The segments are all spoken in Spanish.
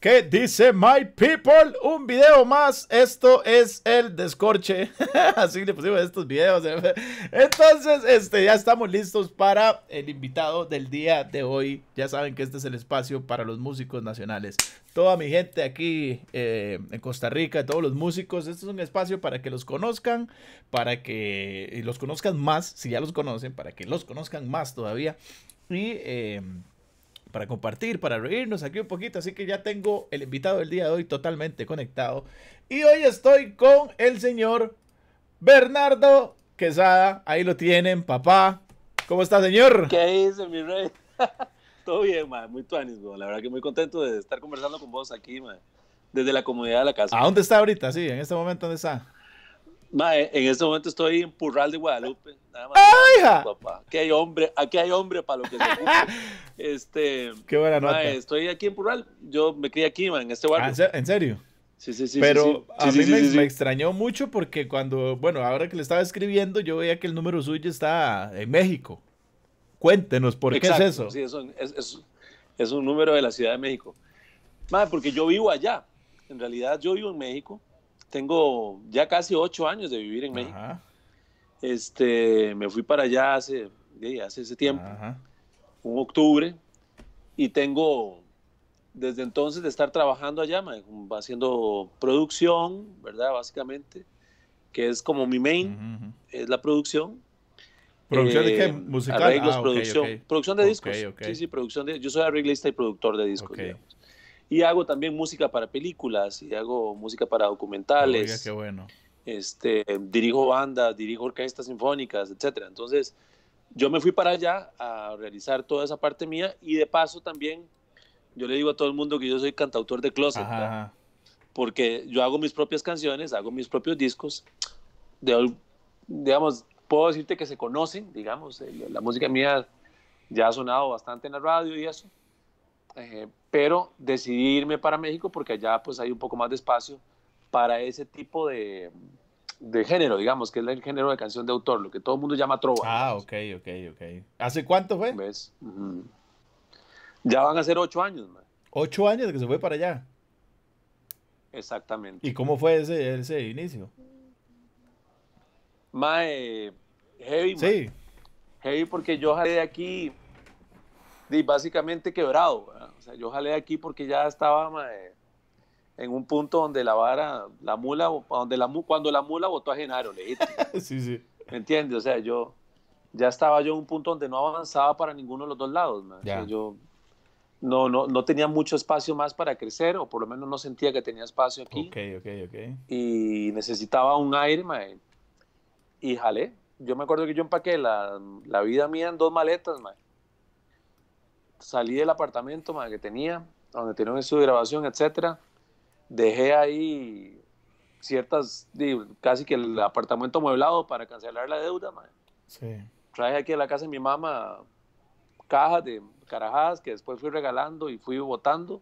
¿Qué dice My People? Un video más. Esto es el descorche. Así le pusimos estos videos. ¿eh? Entonces, este, ya estamos listos para el invitado del día de hoy. Ya saben que este es el espacio para los músicos nacionales. Toda mi gente aquí eh, en Costa Rica, todos los músicos. Este es un espacio para que los conozcan, para que los conozcan más, si ya los conocen, para que los conozcan más todavía. Y. Eh, para compartir, para reírnos aquí un poquito. Así que ya tengo el invitado del día de hoy totalmente conectado. Y hoy estoy con el señor Bernardo Quesada. Ahí lo tienen, papá. ¿Cómo está, señor? ¿Qué dice, mi rey? Todo bien, Muy tuanis, La verdad que muy contento de estar conversando con vos aquí, Desde la comunidad de la casa. ¿A dónde está ahorita? Sí, en este momento, ¿dónde está? E, en este momento estoy en Purral de Guadalupe. Nada más ¡Ay, papá. Aquí hay hombre, aquí hay hombre para lo que se Este, Qué buena nota. estoy aquí en Purral. Yo me crié aquí, en este barrio. Ah, ¿En serio? Sí, sí, sí. Pero a mí me, extrañó mucho porque cuando, bueno, ahora que le estaba escribiendo, yo veía que el número suyo está en México. Cuéntenos, ¿por qué es eso? Sí, es, un número de la Ciudad de México. Mae, porque yo vivo allá. En realidad yo vivo en México tengo ya casi ocho años de vivir en México. Este, me fui para allá hace, eh, hace ese tiempo, un octubre, y tengo desde entonces de estar trabajando allá, haciendo producción, ¿verdad? Básicamente, que es como mi main, es la producción. ¿Producción de qué? Eh, Musical. Arreglos, ah, producción. Producción de discos. sí, sí, producción de. Yo soy arreglista y productor de discos. Digamos. Y hago también música para películas y hago música para documentales. qué bueno. Este, dirijo bandas, dirijo orquestas sinfónicas, etcétera. Entonces, yo me fui para allá a realizar toda esa parte mía y de paso también yo le digo a todo el mundo que yo soy cantautor de closet, porque yo hago mis propias canciones, hago mis propios discos, de, digamos, puedo decirte que se conocen, digamos, eh, la música mía ya ha sonado bastante en la radio y eso, eh, pero decidí irme para México porque allá pues hay un poco más de espacio para ese tipo de, género, digamos, que es el género de canción de autor, lo que todo el mundo llama trova. Ah, ok, ok, ok. ¿Hace cuánto fue? Ya van a ser ocho años, man. Ocho años de que se fue para allá. Exactamente. ¿Y cómo fue ese, ese inicio? Mae, heavy. Sí. Heavy porque yo salí de aquí y básicamente quebrado. O sea, yo jalé aquí porque ya estaba eh, en un punto donde la vara, la mula, donde la, cuando la mula votó a Genaro, le Sí, sí. ¿Me entiendes? O sea, yo ya estaba yo en un punto donde no avanzaba para ninguno de los dos lados. O sea, yo no, no, no tenía mucho espacio más para crecer, o por lo menos no sentía que tenía espacio aquí. Ok, ok, ok. Y necesitaba un aire, mae. Y jalé. Yo me acuerdo que yo empaqué la, la vida mía en dos maletas, mae salí del apartamento madre, que tenía, donde tenía un estudio de grabación, etcétera. Dejé ahí ciertas, casi que el apartamento mueblado para cancelar la deuda. madre. Sí. Traje aquí a la casa de mi mamá cajas de carajadas que después fui regalando y fui botando.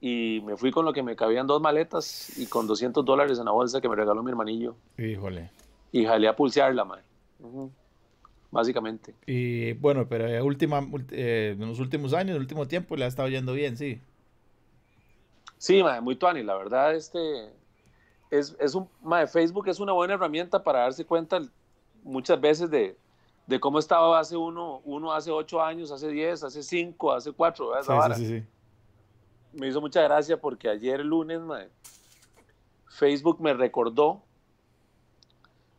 Y me fui con lo que me cabían dos maletas y con 200 dólares en la bolsa que me regaló mi hermanillo. Híjole. Y jalé a pulsearla, la Uh básicamente. Y bueno, pero eh, última, eh, en los últimos años, en el último tiempo, le ha estado yendo bien, sí. Sí, madre, muy tuani, la verdad, este, es, es un, madre, Facebook es una buena herramienta para darse cuenta muchas veces de, de cómo estaba hace uno, uno hace ocho años, hace diez, hace cinco, hace cuatro, Me hizo mucha gracia porque ayer lunes, Facebook me recordó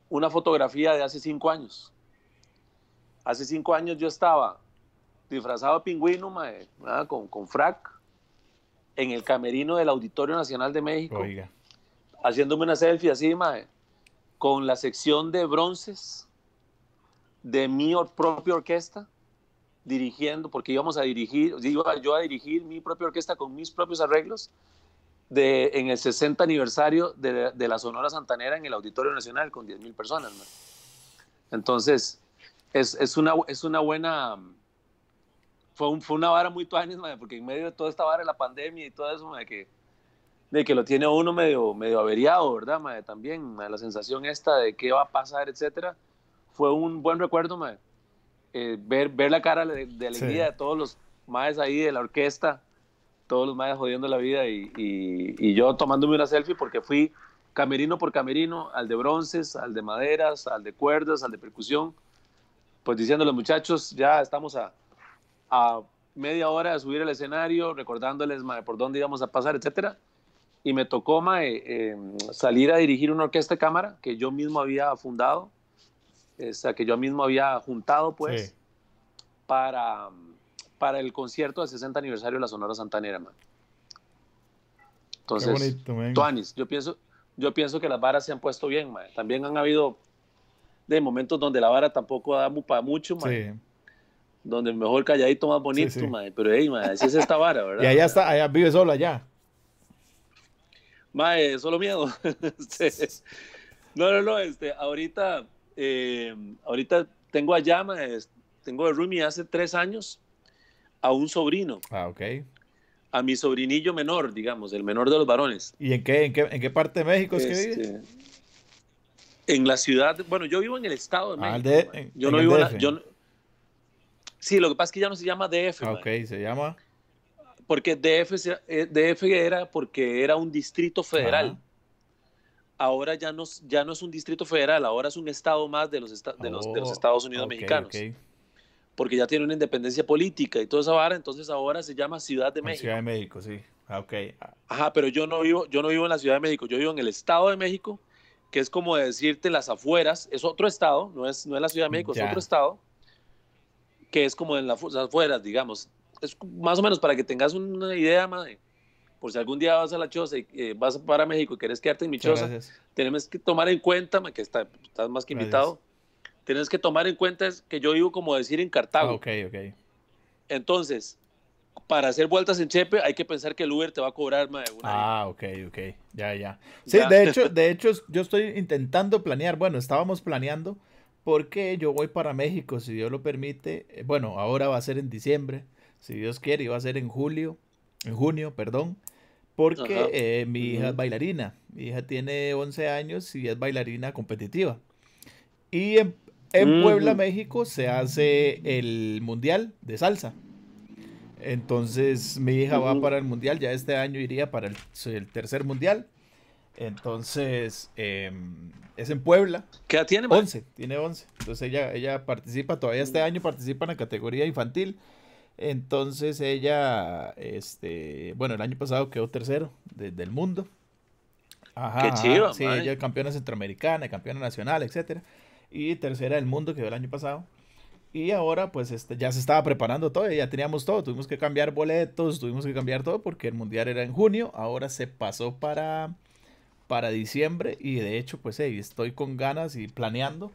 una fotografía de hace cinco años. Hace cinco años yo estaba disfrazado de pingüino, con, frac, en el camerino del Auditorio Nacional de México, haciéndome una selfie así, con la sección de bronces de mi propia orquesta, dirigiendo, porque íbamos a dirigir, iba yo a dirigir mi propia orquesta con mis propios arreglos, en el 60 aniversario de, la Sonora Santanera en el Auditorio Nacional con mil personas. Entonces, es, es, una, es una buena... Fue, fue una vara muy tuanis, porque en medio de toda esta vara de la pandemia y todo eso, que, de que lo tiene uno medio, medio averiado, ¿verdad, madre? También, la sensación esta de qué va a pasar, etcétera, fue un buen recuerdo, madre. Eh, ver, ver la cara de, alegría de todos los maes ahí de la orquesta, todos los maes jodiendo la vida y, y, y, yo tomándome una selfie porque fui camerino por camerino, al de bronces, al de maderas, al de cuerdas, al de percusión, pues diciéndole muchachos, ya estamos a, a media hora de subir al escenario, recordándoles por dónde íbamos a pasar, etcétera. Y me tocó eh, em, salir a dirigir una orquesta de cámara que yo mismo había fundado, que yo mismo había juntado, pues, para, para el concierto del 60 aniversario de la Sonora Santanera. Entonces, Tuanis, yo pienso, yo pienso que las varas se han puesto bien. También han habido de momentos donde la vara tampoco da para mucho, más Sí. Donde mejor calladito más bonito, Pero, ahí, así es esta vara, ¿verdad? Y allá está, allá vive solo allá. Mae, solo miedo. Este, no, no, no, este, ahorita, eh, ahorita tengo allá, llama tengo de rumi hace tres años a un sobrino. Ah, ok. A mi sobrinillo menor, digamos, el menor de los varones. ¿Y en qué, en qué, parte de México es que vive? Este, en la ciudad, bueno, yo vivo en el estado de ah, México. yo no vivo en la, yo, Sí, lo que pasa es que ya no se llama DF. Ah, ok, se llama. Porque DF, eh, DF era porque era un distrito federal. Ahora ya no, ya no es un distrito federal, ahora es un estado más de los, de, los oh, Estados Unidos mexicanos. Porque ya tiene una independencia política y toda esa vara, entonces ahora se llama Ciudad de México. Ciudad de México, sí. Ah, ok. Ajá, pero yo no vivo, yo no vivo en la Ciudad de México, yo vivo en el Estado de México que es como decirte las afueras, es otro estado, no es, no la Ciudad de México, es otro estado, que es como en las afueras, digamos. Es más o menos para que tengas una idea, madre. Por si algún día vas a la choza y eh, vas para México y quieres quedarte en mi choza, tenemos que tomar en cuenta, que estás más que invitado, tienes que tomar en cuenta que yo vivo como decir en Cartago. Ah, ok, ok. Entonces, para hacer vueltas en Chepe hay que pensar que el Uber te va a cobrar más de una. Ah, ok, ok. Ya, ya. Sí, de hecho, de hecho, yo estoy intentando planear. Bueno, estábamos planeando porque yo voy para México, si Dios lo permite. Eh, bueno, ahora va a ser en diciembre, si Dios quiere, y va a ser en julio, en junio, perdón. Porque eh, mi hija es bailarina. Mi hija tiene 11 años y es bailarina competitiva. Y en, mm. Puebla, México, se hace el Mundial de Salsa. Entonces mi hija va para el mundial, ya este año iría para el, tercer mundial. Entonces em, es en Puebla. ¿Qué edad tiene? 11, tiene 11. Entonces ella, ella participa, todavía este mm. año participa en la categoría infantil. Entonces ella, este, bueno, el año pasado quedó tercero del mundo. Ajá, Qué chido. Sí, ella ella campeona centroamericana, campeona nacional, etcétera. Y tercera del mundo quedó el año pasado. Y ahora pues este, ya se estaba preparando todo, ya teníamos todo, tuvimos que cambiar boletos, tuvimos que cambiar todo porque el mundial era en junio, ahora se pasó para, para diciembre y de hecho pues estoy con ganas y planeando,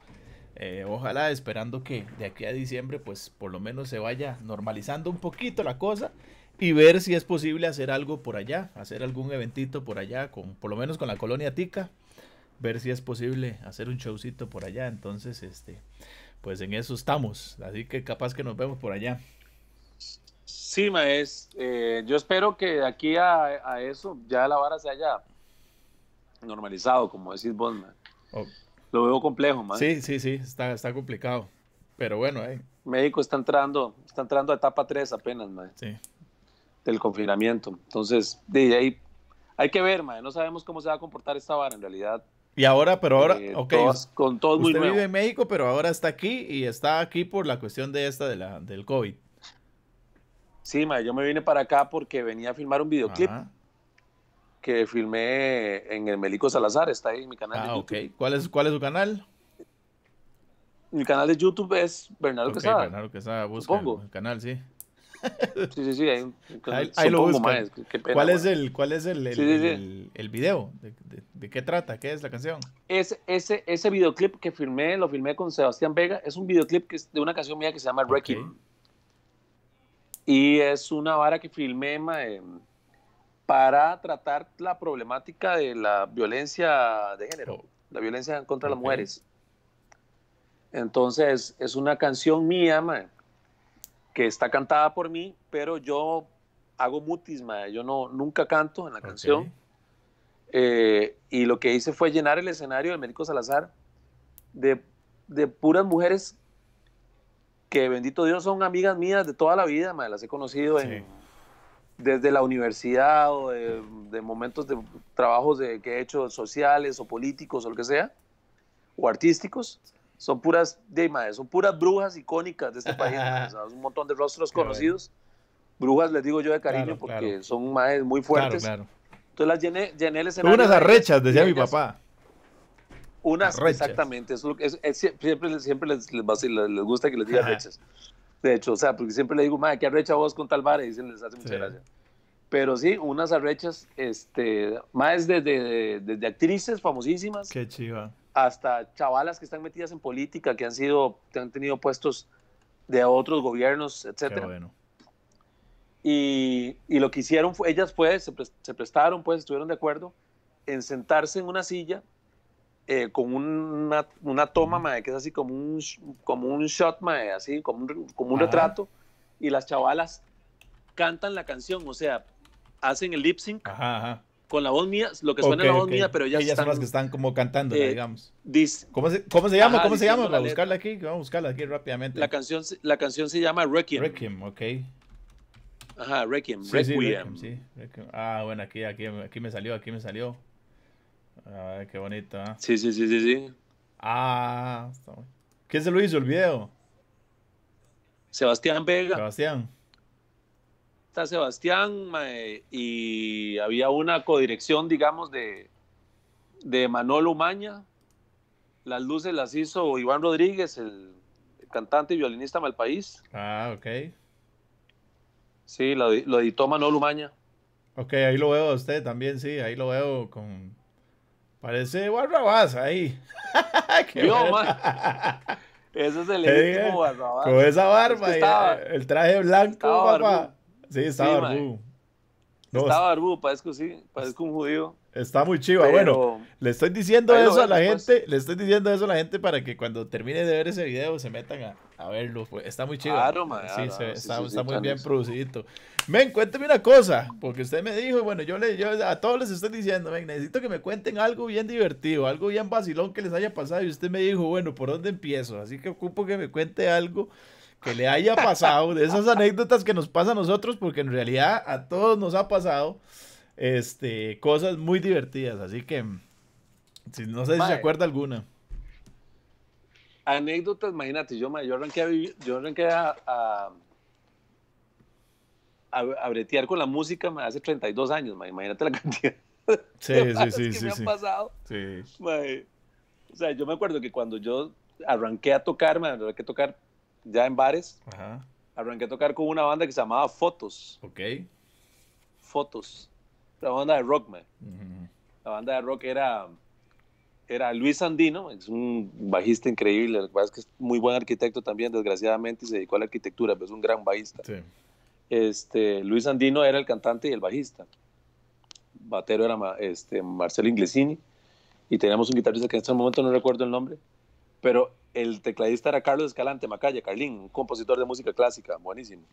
eh, ojalá esperando que de aquí a diciembre pues por lo menos se vaya normalizando un poquito la cosa y ver si es posible hacer algo por allá, hacer algún eventito por allá, con, por lo menos con la colonia Tica, ver si es posible hacer un showcito por allá, entonces este pues en eso estamos. Así que capaz que nos vemos por allá. Sí, maes, eh, yo espero que aquí a, eso ya la vara se haya normalizado, como decís vos, man. Lo veo complejo, man. Sí, sí, sí, está, está complicado. Pero bueno, ahí. Eh. México está entrando, está entrando a etapa 3 apenas, man. Sí. Del confinamiento. Entonces, de ahí hay que ver, man. No sabemos cómo se va a comportar esta vara en realidad. Y ahora, pero ahora, eh, ok. con todo usted vive en México, pero ahora está aquí y está aquí por la cuestión de esta de la, del COVID. Sí, ma, yo me vine para acá porque venía a filmar un videoclip que filmé en el Melico Salazar, está ahí en mi canal. de ah, YouTube. ok. ¿Cuál es, ¿Cuál es su canal? Mi canal de YouTube es Bernardo Quesada. Bernardo Quesada, busco el canal, sí. Sí, sí, sí. ahí, lo ¿Cuál, es el, ¿Cuál es el, el, video? ¿De, qué trata? ¿Qué es la canción? Es, ese, ese videoclip que filmé, lo filmé con Sebastián Vega, es un videoclip que es de una canción mía que se llama Wrecking. Y es una vara que filmé em, para tratar la problemática de la violencia de género, oh. la violencia contra las mujeres. Entonces, es una canción mía, que está cantada por mí, pero yo hago mutis, yo no, nunca canto en la canción. Eh, y lo que hice fue llenar el escenario de Médico Salazar de, puras mujeres que, bendito Dios, son amigas mías de toda la vida, madre. las he conocido desde la universidad o de, momentos de trabajos de, que he hecho sociales o políticos o lo que sea, o artísticos son puras, de, son puras brujas icónicas de este país, un montón de rostros conocidos. Brujas les digo yo de cariño porque son madres muy fuertes. Claro, Entonces las llené, llené el escenario. Unas arrechas, decía mi papá. Unas, arrechas. exactamente. es, siempre siempre les, gusta que les diga arrechas. De hecho, o sea, porque siempre le digo, madre, ¿qué arrecha vos con tal vara? Y dicen, les hace mucha gracia pero sí, unas arrechas, este, más desde, actrices famosísimas. Qué chiva. Hasta chavalas que están metidas en política, que han sido, que han tenido puestos de otros gobiernos, etcétera. bueno. Y, y, lo que hicieron, fue, ellas pues, se, prestaron, pues, estuvieron de acuerdo en sentarse en una silla eh, con una, una toma, mae, que es así como un, como un shot, así, como un, como un retrato, y las chavalas cantan la canción, o sea, hacen el lip sync ajá, ajá. con la voz mía, lo que suena okay, la voz mía, pero ellas, ellas están, son las que están como cantando, eh, digamos. ¿Cómo, se, ¿Cómo se llama? ¿Cómo se llama? Para buscarla aquí, vamos a buscarla aquí rápidamente. La canción, la canción se llama Requiem. Requiem, ok. Ajá, Requiem. Requiem. Sí, Requiem, Ah, bueno, aquí, aquí, aquí me salió, aquí me salió. Ay, qué bonito. ¿eh? Sí, sí, sí, sí, sí. Ah, está bueno. ¿Quién se lo hizo el video? Sebastián Vega. Sebastián está Sebastián y había una codirección, digamos, de, de Manolo Umaña. Las luces las hizo Iván Rodríguez, el cantante y violinista Malpaís. Ah, ok. Sí, lo, editó Manolo Umaña. Ok, ahí lo veo a usted también, sí, ahí lo veo con... Parece Barrabás ahí. Yo, es el Con esa barba eh, el traje blanco, papá. Sí, está sí, Está No, parece que parezco, sí, parezco un judío. Está muy chiva. bueno, le estoy diciendo eso a la pues. gente, le estoy diciendo eso a la gente para que cuando termine de ver ese video se metan a, verlo. Pues, está muy chiva. Claro, sí, está, muy bien producidito. Men, cuénteme una cosa, porque usted me dijo, bueno, yo, le, yo a todos les estoy diciendo, men, necesito que me cuenten algo bien divertido, algo bien vacilón que les haya pasado. Y usted me dijo, bueno, ¿por dónde empiezo? Así que ocupo que me cuente algo que le haya pasado, de esas anécdotas que nos pasa a nosotros, porque en realidad a todos nos ha pasado este, cosas muy divertidas. Así que si, no sé si se acuerda alguna. Anécdotas, imagínate, yo, arranqué, a, yo arranqué a, bretear con la música hace 32 años, imagínate la cantidad. Sí, sí, sí, que me han pasado. Sí. o sea, yo me acuerdo que cuando yo arranqué a tocar, me arranqué a tocar ya en bares, arranqué a tocar con una banda que se llamaba Fotos. Ok. Fotos. Era una banda de rock, man. La banda de rock era, era Luis Andino, es un bajista increíble, es que es muy buen arquitecto también, desgraciadamente, y se dedicó a la arquitectura, pero es un gran bajista. Este, Luis Andino era el cantante y el bajista. Batero era este, Marcelo Inglesini y teníamos un guitarrista que en este momento no recuerdo el nombre, pero el tecladista era Carlos Escalante Macaya, Carlín, un compositor de música clásica, buenísimo.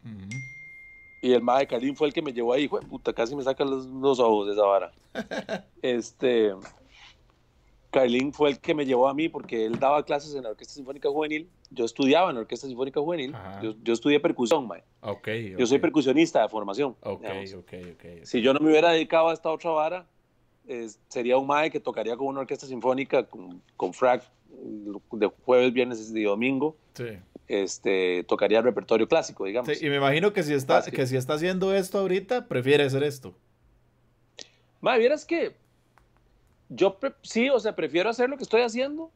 Y el mae Carlín fue el que me llevó ahí, puta, casi me sacan los, ojos de esa vara. este, Carlín fue el que me llevó a mí porque él daba clases en la Orquesta Sinfónica Juvenil, yo estudiaba en la Orquesta Sinfónica Juvenil, yo, estudié percusión, mae. Okay, Yo soy percusionista de formación. Okay, si yo no me hubiera dedicado a esta otra vara, sería un mae que tocaría con una orquesta sinfónica, con, con frac de jueves, viernes y domingo. Este, tocaría el repertorio clásico, digamos. y me imagino que si, está, que si está haciendo esto ahorita, prefiere hacer esto. Ma, es que yo sí, o sea, prefiero hacer lo que estoy haciendo,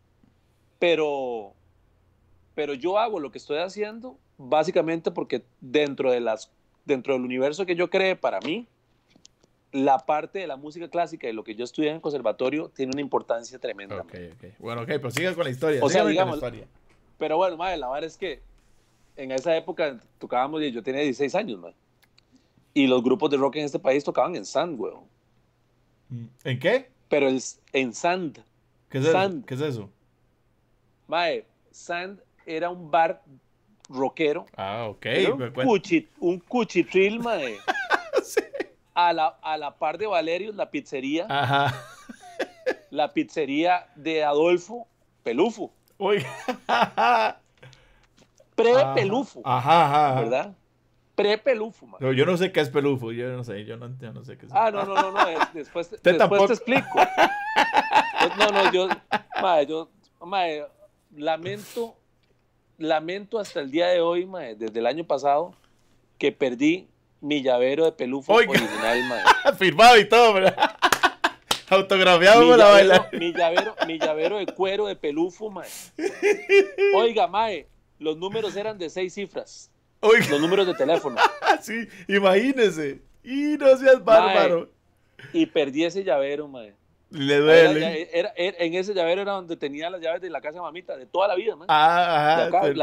pero, pero yo hago lo que estoy haciendo básicamente porque dentro, de las, dentro del universo que yo creé para mí, la parte de la música clásica y lo que yo estudié en el conservatorio tiene una importancia tremenda. Bueno, ok, pero pues siga con la historia. O sea, digamos, la historia. pero bueno, madre, la verdad es que en esa época tocábamos yo tenía 16 años, mae. Y los grupos de rock en este país tocaban en sand, weón. Mm, ¿En qué? Pero en sand. ¿Qué es, sand. Eso? ¿Qué es eso? Mae, sand era un bar rockero. Ah, ok. un, cuchitril, madre a la, a la par de Valerio la pizzería. Ajá. La pizzería de Adolfo Pelufo. Oiga. Pre-Pelufo. Ajá, ajá, ¿Verdad? Pre-Pelufo, no, yo no sé qué es Pelufo, yo no sé, yo no, no sé qué es. Ah, no, no, no, no, después, después te explico. No, no, yo, madre, yo, madre, lamento, lamento hasta el día de hoy, madre, desde el año pasado, que perdí mi llavero de pelufo original, Firmado y todo, pero... Autografiado por la baila. Mi llavero, mi de cuero de pelufo, mae. Oiga, mae, los números eran de seis cifras. Los números de teléfono. sí, imagínese. Y no seas bárbaro. y perdí ese llavero, mae. Le duele. en ese llavero era donde tenía las llaves de la casa mamita, de toda la vida, man. Ah, ajá. Pues.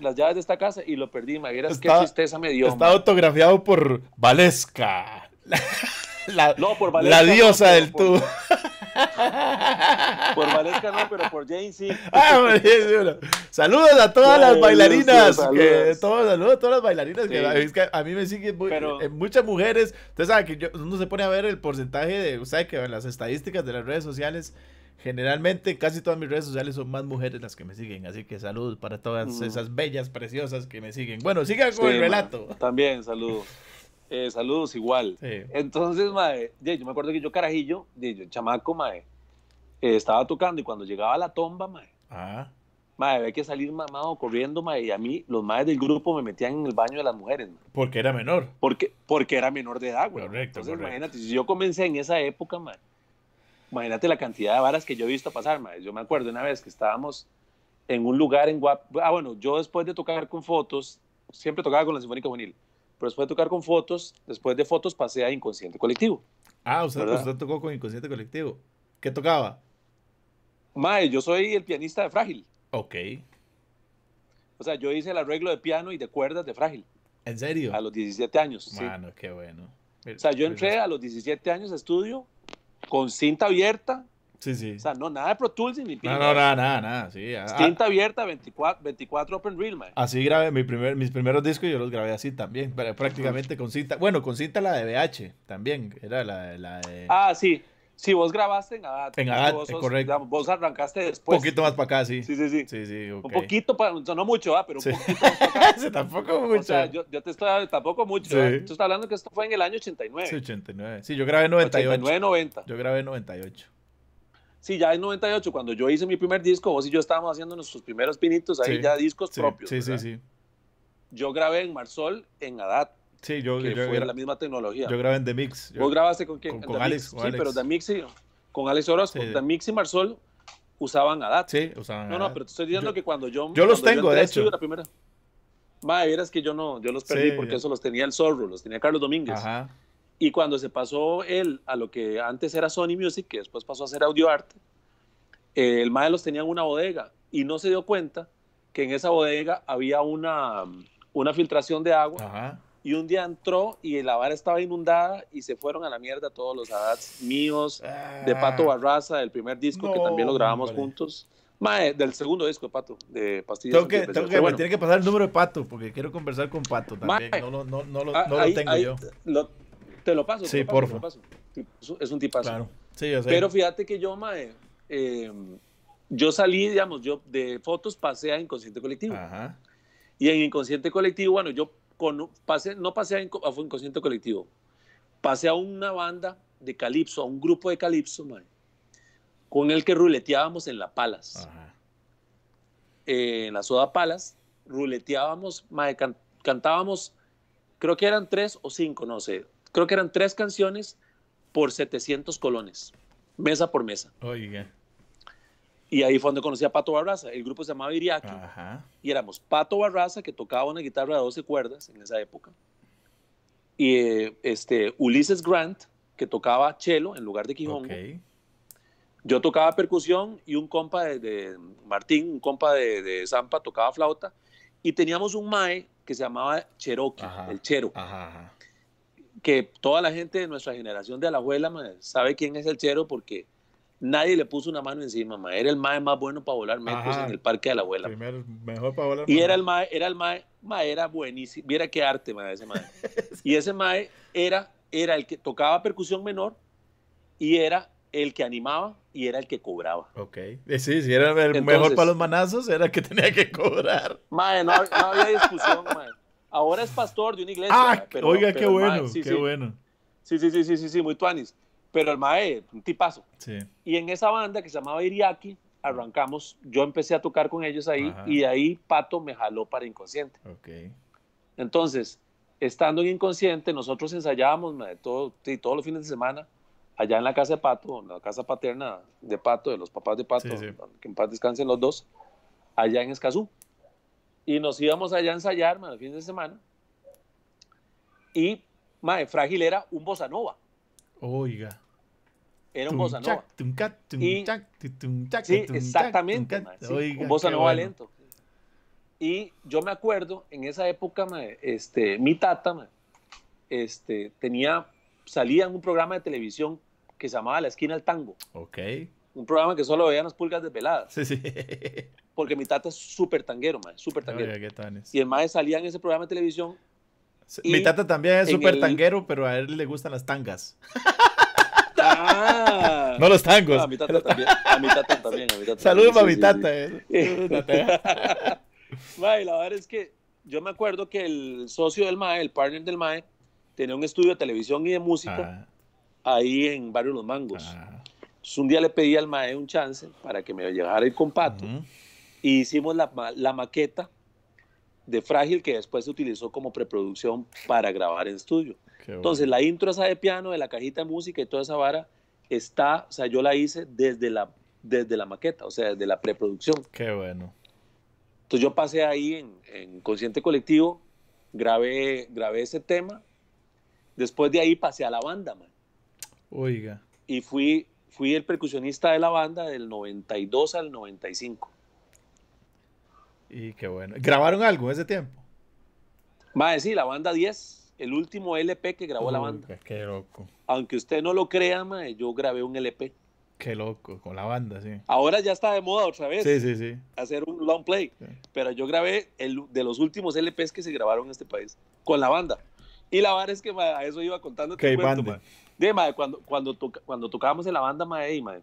las llaves de esta casa y lo perdí, man. está, qué tristeza me dio. Está autografiado por Valesca la, diosa del tú Por, no, pero por Jane sí. Saludos a todas las bailarinas. a todas las bailarinas. Que, a mí me siguen muchas mujeres. Ustedes sabe que uno se pone a ver el porcentaje de. sabe que en las estadísticas de las redes sociales. Generalmente casi todas mis redes sociales son más mujeres las que me siguen, así que saludos para todas mm. esas bellas, preciosas que me siguen. Bueno, sigan con el relato. También saludos. Eh, saludos igual. Entonces, yo me acuerdo que yo carajillo, yo chamaco, eh, estaba tocando y cuando llegaba a la tomba, ah. había que salir mamado corriendo, y a mí los madres del grupo me metían en el baño de las mujeres. Porque era menor. Porque, porque era menor de edad, güey. Correcto, Entonces, imagínate, si yo comencé en esa época, mae, imagínate la cantidad de varas que yo he visto pasar, mae. Yo me acuerdo una vez que estábamos en un lugar en Guap... Ah, bueno, yo después de tocar con fotos, siempre tocaba con la Sinfónica Juvenil pero después de tocar con fotos, después de fotos pasé a Inconsciente Colectivo. Ah, usted, tocó con Inconsciente Colectivo. ¿Qué tocaba? Mae, yo soy el pianista de Frágil. Ok. O sea, yo hice el arreglo de piano y de cuerdas de Frágil. ¿En serio? A los 17 años. Mano, qué bueno. O sea, yo entré a los 17 años de estudio con cinta abierta, Sí, sí. O sea, no, nada de Pro Tools ni No, no, nada, nada, nada, sí. Tinta abierta, 24, 24 Open Reel, man. Así grabé mi primer, mis primeros discos, yo los grabé así también, pero prácticamente con cinta. Bueno, con cinta la de BH también, era la, la de... Ah, sí. sí, vos grabaste en Agat. En vos, correcto. vos arrancaste después. Un poquito más para acá, sí. Sí, sí, sí. sí, sí okay. Un poquito, no mucho, ¿ah? pero un poquito más para tampoco mucho. O sea, yo, yo, te estoy tampoco mucho. Ah. estás hablando que esto fue en el año 89. Sí, 89. Sí, yo grabé en 98. 89, 90. Yo grabé en 98 sí, ya en 98, cuando yo hice mi primer disco, vos y yo estábamos haciendo nuestros primeros pinitos, ahí ya discos propios. Sí, sí, sí. Yo grabé en Marsol, en Adat. Sí, yo, que yo fue la misma tecnología. Yo grabé en The Mix. ¿Vos grabaste con quién? Con, Alex, sí, pero The Mix, y, con Alex Orozco. The Mix y Marsol usaban Adat. Sí, usaban No, no, pero te estoy diciendo que cuando yo... Yo los tengo, de hecho. La primera, Madre, que yo no, yo los perdí porque eso los tenía el Zorro, los tenía Carlos Domínguez. Ajá. Y cuando se pasó él a lo que antes era Sony Music, que después pasó a ser Audio Arte eh, el maestro los tenía en una bodega y no se dio cuenta que en esa bodega había una, una filtración de agua. Y un día entró y la vara estaba inundada y se fueron a la mierda todos los ads míos, de ah. Pato Barraza, del primer disco, que también lo grabamos juntos. Mae, del segundo disco de Pato, de Pastillas. Tengo que, tiene que pasar el número de Pato, porque quiero conversar con Pato también. no, lo, tengo yo. Te lo paso. Sí, por favor. Es un tipazo. Claro. Sí, sé. Pero fíjate que yo, mae, eh, yo salí, digamos, yo de fotos pasé a inconsciente colectivo. Y en inconsciente colectivo, bueno, yo pasé, no pasé a, inconsciente colectivo, pasé a una banda de calipso, a un grupo de Calypso, mae, con el que ruleteábamos en la Palas. Eh, en la Soda Palas, ruleteábamos, mae, cantábamos, creo que eran tres o cinco, no sé, creo que eran tres canciones por 700 colones, mesa por mesa. Oiga. Y ahí fue donde conocí a Pato Barraza. El grupo se llamaba Iriaki. Ajá. Y éramos Pato Barraza, que tocaba una guitarra de 12 cuerdas en esa época. Y este, Ulises Grant, que tocaba cello en lugar de Quijón. Yo tocaba percusión y un compa de, Martín, un compa de, Zampa, tocaba flauta. Y teníamos un mae que se llamaba Cherokee, el Chero. Ajá, que toda la gente de nuestra generación de la abuela sabe quién es el chero porque nadie le puso una mano encima, era el mae más bueno para volar metros en el parque de la abuela. Primero, mejor para volar. Y era el mae, era el mae, era buenísimo, Mira qué arte mae, ese mae. y ese mae era, era el que tocaba percusión menor y era el que animaba y era el que cobraba. Ok. Eh, sí, si era el mejor para los manazos, era el que tenía que cobrar. Mae, no, no había discusión, mae. Ahora es pastor de una iglesia. Ah, oiga, qué bueno, sí, qué sí. bueno. Sí, sí, sí, sí, sí, muy tuanis. Pero el mae, un tipazo. Sí. Y en esa banda que se llamaba Iriaki, arrancamos, yo empecé a tocar con ellos ahí y de ahí Pato me jaló para Inconsciente. Ok. Entonces, estando en Inconsciente, nosotros ensayábamos mae, todo, todos los fines de semana allá en la casa de Pato, en la casa paterna de Pato, de los papás de Pato, que en paz descansen los dos, allá en Escazú y nos íbamos allá a ensayar, los el fin de semana. Y, mae, Frágil era un bossa nova. Oiga. Era un bossa nova. sí, exactamente, un bossa nova lento. Y yo me acuerdo, en esa época, este, mi tata, este, tenía, salía en un programa de televisión que se llamaba La Esquina del Tango. Ok. Un programa que solo veían las pulgas desveladas. Sí, sí. porque mi tata es súper tanguero, mae, súper tanguero. y el mae salía en ese programa de televisión. Mi tata también es súper tanguero, pero a él le gustan las tangas. Ah. no los tangos. Ah, a mi tata también. Saludos a eh. mi tata. la verdad es que yo me acuerdo que el socio del mae, el partner del mae, tenía un estudio de televisión y de música ah. ahí en Barrio Los Mangos. un día le pedí al mae un chance para que me llegara el compato y hicimos la, maqueta de Frágil que después se utilizó como preproducción para grabar en estudio. Entonces la intro esa de piano, de la cajita de música y toda esa vara está, o sea, yo la hice desde la, desde la maqueta, o sea, desde la preproducción. Qué bueno. Entonces yo pasé ahí en, Consciente Colectivo, grabé, grabé ese tema, después de ahí pasé a la banda, man. Oiga. Y fui, fui el percusionista de la banda del 92 al 95. Y qué bueno. ¿Grabaron algo ese tiempo? Mae, sí, la banda 10, el último LP que grabó la banda. Qué loco. Aunque usted no lo crea, mae, yo grabé un LP. Qué loco, con la banda, sí. Ahora ya está de moda otra vez. Sí, sí, sí. Hacer un long play. Pero yo grabé el, de los últimos LPs que se grabaron en este país, con la banda. Y la verdad es que a eso iba contando. Que cuento, Mae. De, cuando, cuando, tocábamos en la banda, ma, mae,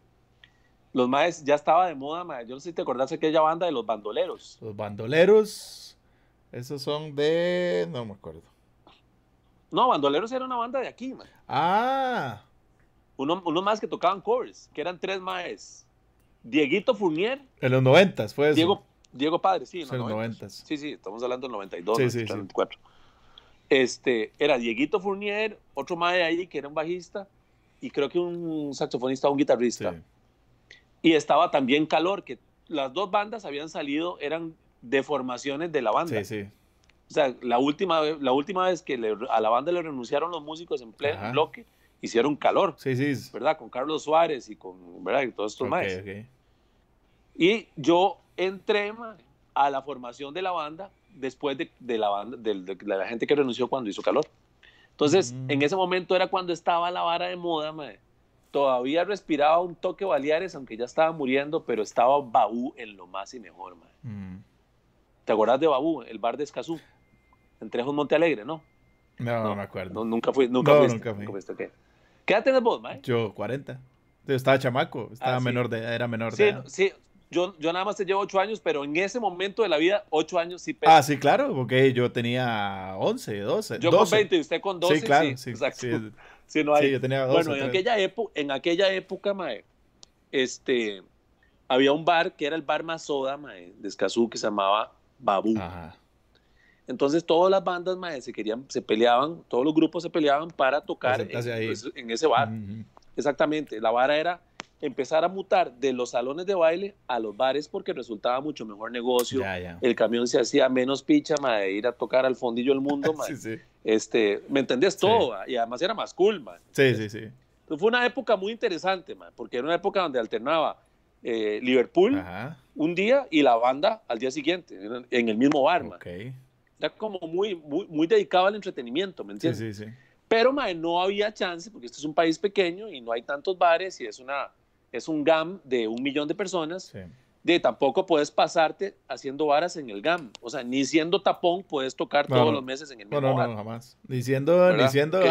los maes ya estaba de moda, mae. Yo no sé si te acordás de aquella banda de los bandoleros. Los bandoleros, esos son de. No me acuerdo. No, bandoleros era una banda de aquí, mae. Ah. Uno, unos maes que tocaban covers, que eran tres maes. Dieguito Fournier. En los noventas, fue eso. Diego, Diego Padre, sí. En los noventas. Sí, sí, estamos hablando del 92, sí, sí, 94. Este, era Dieguito Fournier, otro mae ahí que era un bajista, y creo que un saxofonista o un guitarrista y estaba también Calor, que las dos bandas habían salido, eran deformaciones de la banda. Sí, sí. O sea, la última, la última vez que a la banda le renunciaron los músicos en pleno bloque, hicieron calor. Sí, sí. ¿Verdad? Con Carlos Suárez y con, ¿verdad? Y todos estos más. Y yo entré a la formación de la banda después de, la banda, la gente que renunció cuando hizo calor. Entonces, mm. en ese momento era cuando estaba la vara de moda, madre todavía respiraba un toque Baleares, aunque ya estaba muriendo, pero estaba Babú en lo más y mejor, man. Mm. ¿Te acuerdas de Babú, el bar de Escazú? En Trejos Monte Alegre, ¿no? No, no, me acuerdo. nunca fui, nunca nunca fui. ¿Qué edad tenés vos, man? Yo, 40. Yo estaba chamaco, estaba ah, menor de, era menor sí, de Sí, yo, yo nada más te llevo 8 años, pero en ese momento de la vida, 8 años sí pesa. Ah, sí, claro, porque yo tenía 11, 12. Yo con 20 y usted con 12. Sí, claro, sí, exacto. Sí, yo tenía dos. bueno, en aquella, época, en aquella época, mae, este, había un bar que era el bar más mae, de Escazú, que se llamaba Babú. Ajá. Entonces todas las bandas, mae, se querían, se peleaban, todos los grupos se peleaban para tocar en, pues, ese bar. Exactamente, la vara era empezar a mutar de los salones de baile a los bares porque resultaba mucho mejor negocio. El camión se hacía menos picha, mae, ir a tocar al fondillo del mundo, mae. sí, sí. Este, ¿Me entendés? Todo. Y además era más cool, man. Sí, sí, sí. fue una época muy interesante, man, porque era una época donde alternaba eh, Liverpool un día y la banda al día siguiente, en el mismo bar, man. Era como muy, muy, muy, dedicado al entretenimiento, ¿me entiendes? Sí, sí, sí. Pero, man, no había chance, porque este es un país pequeño y no hay tantos bares y es, una, es un GAM de un millón de personas. Sí de tampoco puedes pasarte haciendo varas en el GAM. O sea, ni siendo tapón puedes tocar todos los meses en el mismo No, no, no, jamás. Ni siendo,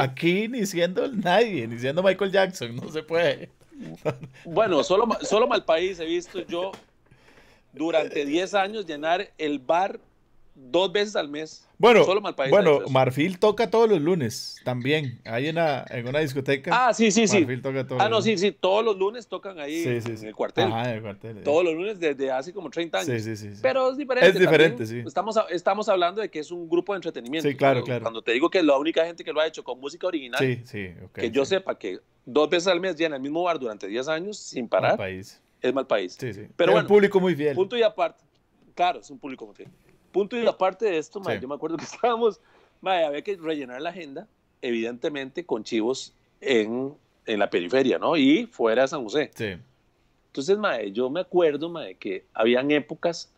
aquí, ni siendo nadie, ni siendo Michael Jackson, no se puede. Bueno, solo, solo mal país he visto yo durante 10 años llenar el bar dos veces al mes. Bueno, bueno Marfil toca todos los lunes también. Hay una, en una discoteca. Ah, sí, sí, sí. Marfil toca todos ah, no, sí, sí. Todos los lunes tocan ahí sí, sí, en el cuartel. ah el cuartel. Eh. Todos los lunes desde hace como 30 años. Sí, sí, sí. Pero es diferente. Es diferente, sí. Estamos, estamos hablando de que es un grupo de entretenimiento. Sí, claro, cuando, claro. Cuando te digo que es la única gente que lo ha hecho con música original. Sí, sí. que yo sepa que dos veces al mes en el mismo bar durante 10 años sin parar. Malpaís. Es mal país. Sí, sí. Pero es un público muy fiel. Punto y aparte. Claro, es un público muy fiel. Punto y aparte de esto, yo me acuerdo que estábamos, había que rellenar la agenda, evidentemente, con chivos en, en la periferia, ¿no? Y fuera de San José. Sí. Entonces, yo me acuerdo, mae, que habían épocas,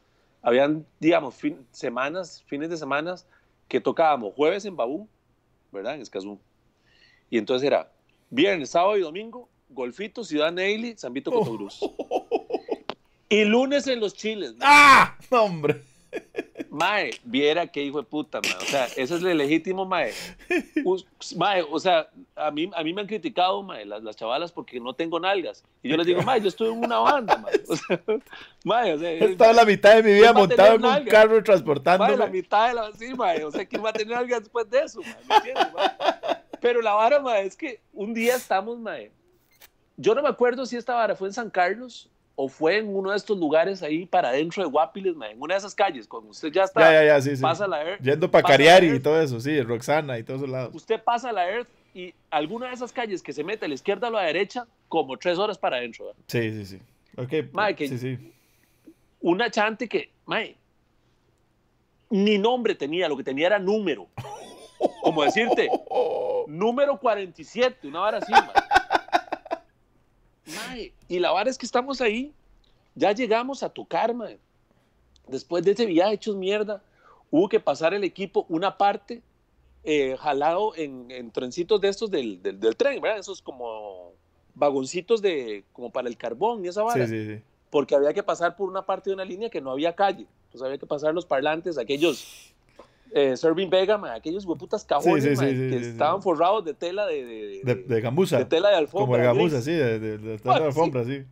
habían, digamos, fin, semanas, fines de semanas, que tocábamos jueves en Babú, ¿verdad? En Escazú. Y entonces era viernes, sábado y domingo, Golfito, Ciudad Neily, San Vito, Cotogruz. Y lunes en los chiles. ¡Ah! ¡Hombre! Mae, viera qué hijo de puta, mae. O sea, eso es lo legítimo, mae. mae, o sea, a mí, a mí me han criticado, mae, las, chavalas porque no tengo nalgas. Y yo les digo, mae, yo estuve en una banda, mae. O sea, mae, o sea. He estado la mitad de mi vida montado en un carro transportando. Mae, la mitad de la. Sí, mae. O sea, ¿quién va a tener nalgas después de eso, ¿Me entiendes, Pero la vara, mae, es que un día estamos, mae. Yo no me acuerdo si esta vara fue en San Carlos o fue en uno de estos lugares ahí para adentro de Guapiles, en una de esas calles, cuando usted ya está, la Earth. Yendo para Cariari y todo eso, sí, Roxana y todos esos lados. Usted pasa la Earth y alguna de esas calles que se mete a la izquierda o a la derecha, como tres horas para adentro. ¿verdad? Sí, sí, sí. Ok, Mike, Una chante que, Mike ni nombre tenía, lo que tenía era número. Como decirte, número 47, una hora así, más y la vara es que estamos ahí. Ya llegamos a tocar, karma Después de ese viaje hechos mierda, hubo que pasar el equipo una parte eh, jalado en, trencitos de estos del, tren, ¿verdad? Esos como vagoncitos de, como para el carbón y esa vara. Porque había que pasar por una parte de una línea que no había calle. Entonces había que pasar los parlantes, aquellos eh, Serving Vega, aquellos hueputas cajones que estaban forrados de tela de de, de, de, gambusa. De tela de alfombra. Como de gambusa, sí, de, tela de alfombra, sí.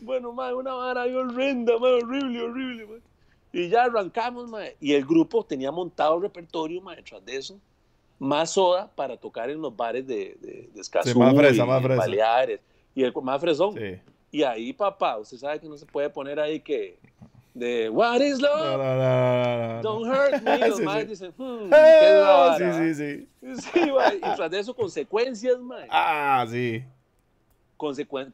Bueno, man, una vara horrenda, horrible, horrible, Y ya arrancamos, man, y el grupo tenía montado el repertorio, man, detrás de eso, más soda para tocar en los bares de, de, de Escazú, más fresa, y, más fresa. Baleares, y el más fresón. Y ahí, papá, usted sabe que no se puede poner ahí que de What is love? No, Don't hurt me. Los sí, sí. dicen, hmm, qué Sí, sí, sí. y tras de eso, consecuencias, mae. Ah, sí.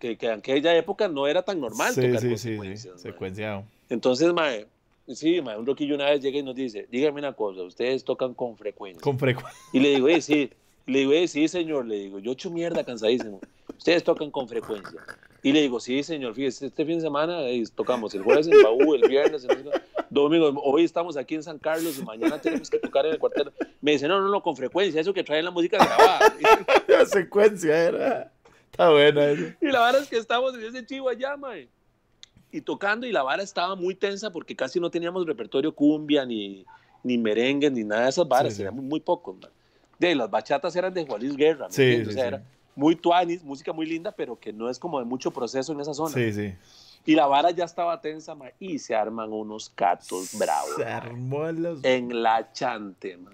que, en aquella época no era tan normal sí, tocar sí, consecuencias. Sí, secuenciado. Entonces, mae, sí, mae, un roquillo una vez llega y nos dice, dígame una cosa, ustedes tocan con frecuencia. Con frecuencia. Y le digo, eh, sí, le digo, eh, sí, señor, le digo, yo hecho mierda cansadísimo. Ustedes tocan con frecuencia. Y le digo, sí, señor, fíjese, este fin de semana tocamos el jueves en Baú, el viernes, el domingo, hoy estamos aquí en San Carlos y mañana tenemos que tocar en el cuartel. Me dice, no, no, no, con frecuencia, eso que traen la música grabada. la secuencia era. Está buena eso. Y la verdad es que estamos en ese chivo allá, mae. Y tocando, y la vara estaba muy tensa porque casi no teníamos repertorio cumbia, ni, ni merengue, ni nada de esas varas, eran muy, muy poco. De las bachatas eran de Juan Luis Guerra, sí, muy tuanis, música muy linda, pero que no es como de mucho proceso en esa zona. Sí, sí. Y la vara ya estaba tensa, ma, y se arman unos catos bravos. Se armó los... En la chante, ma.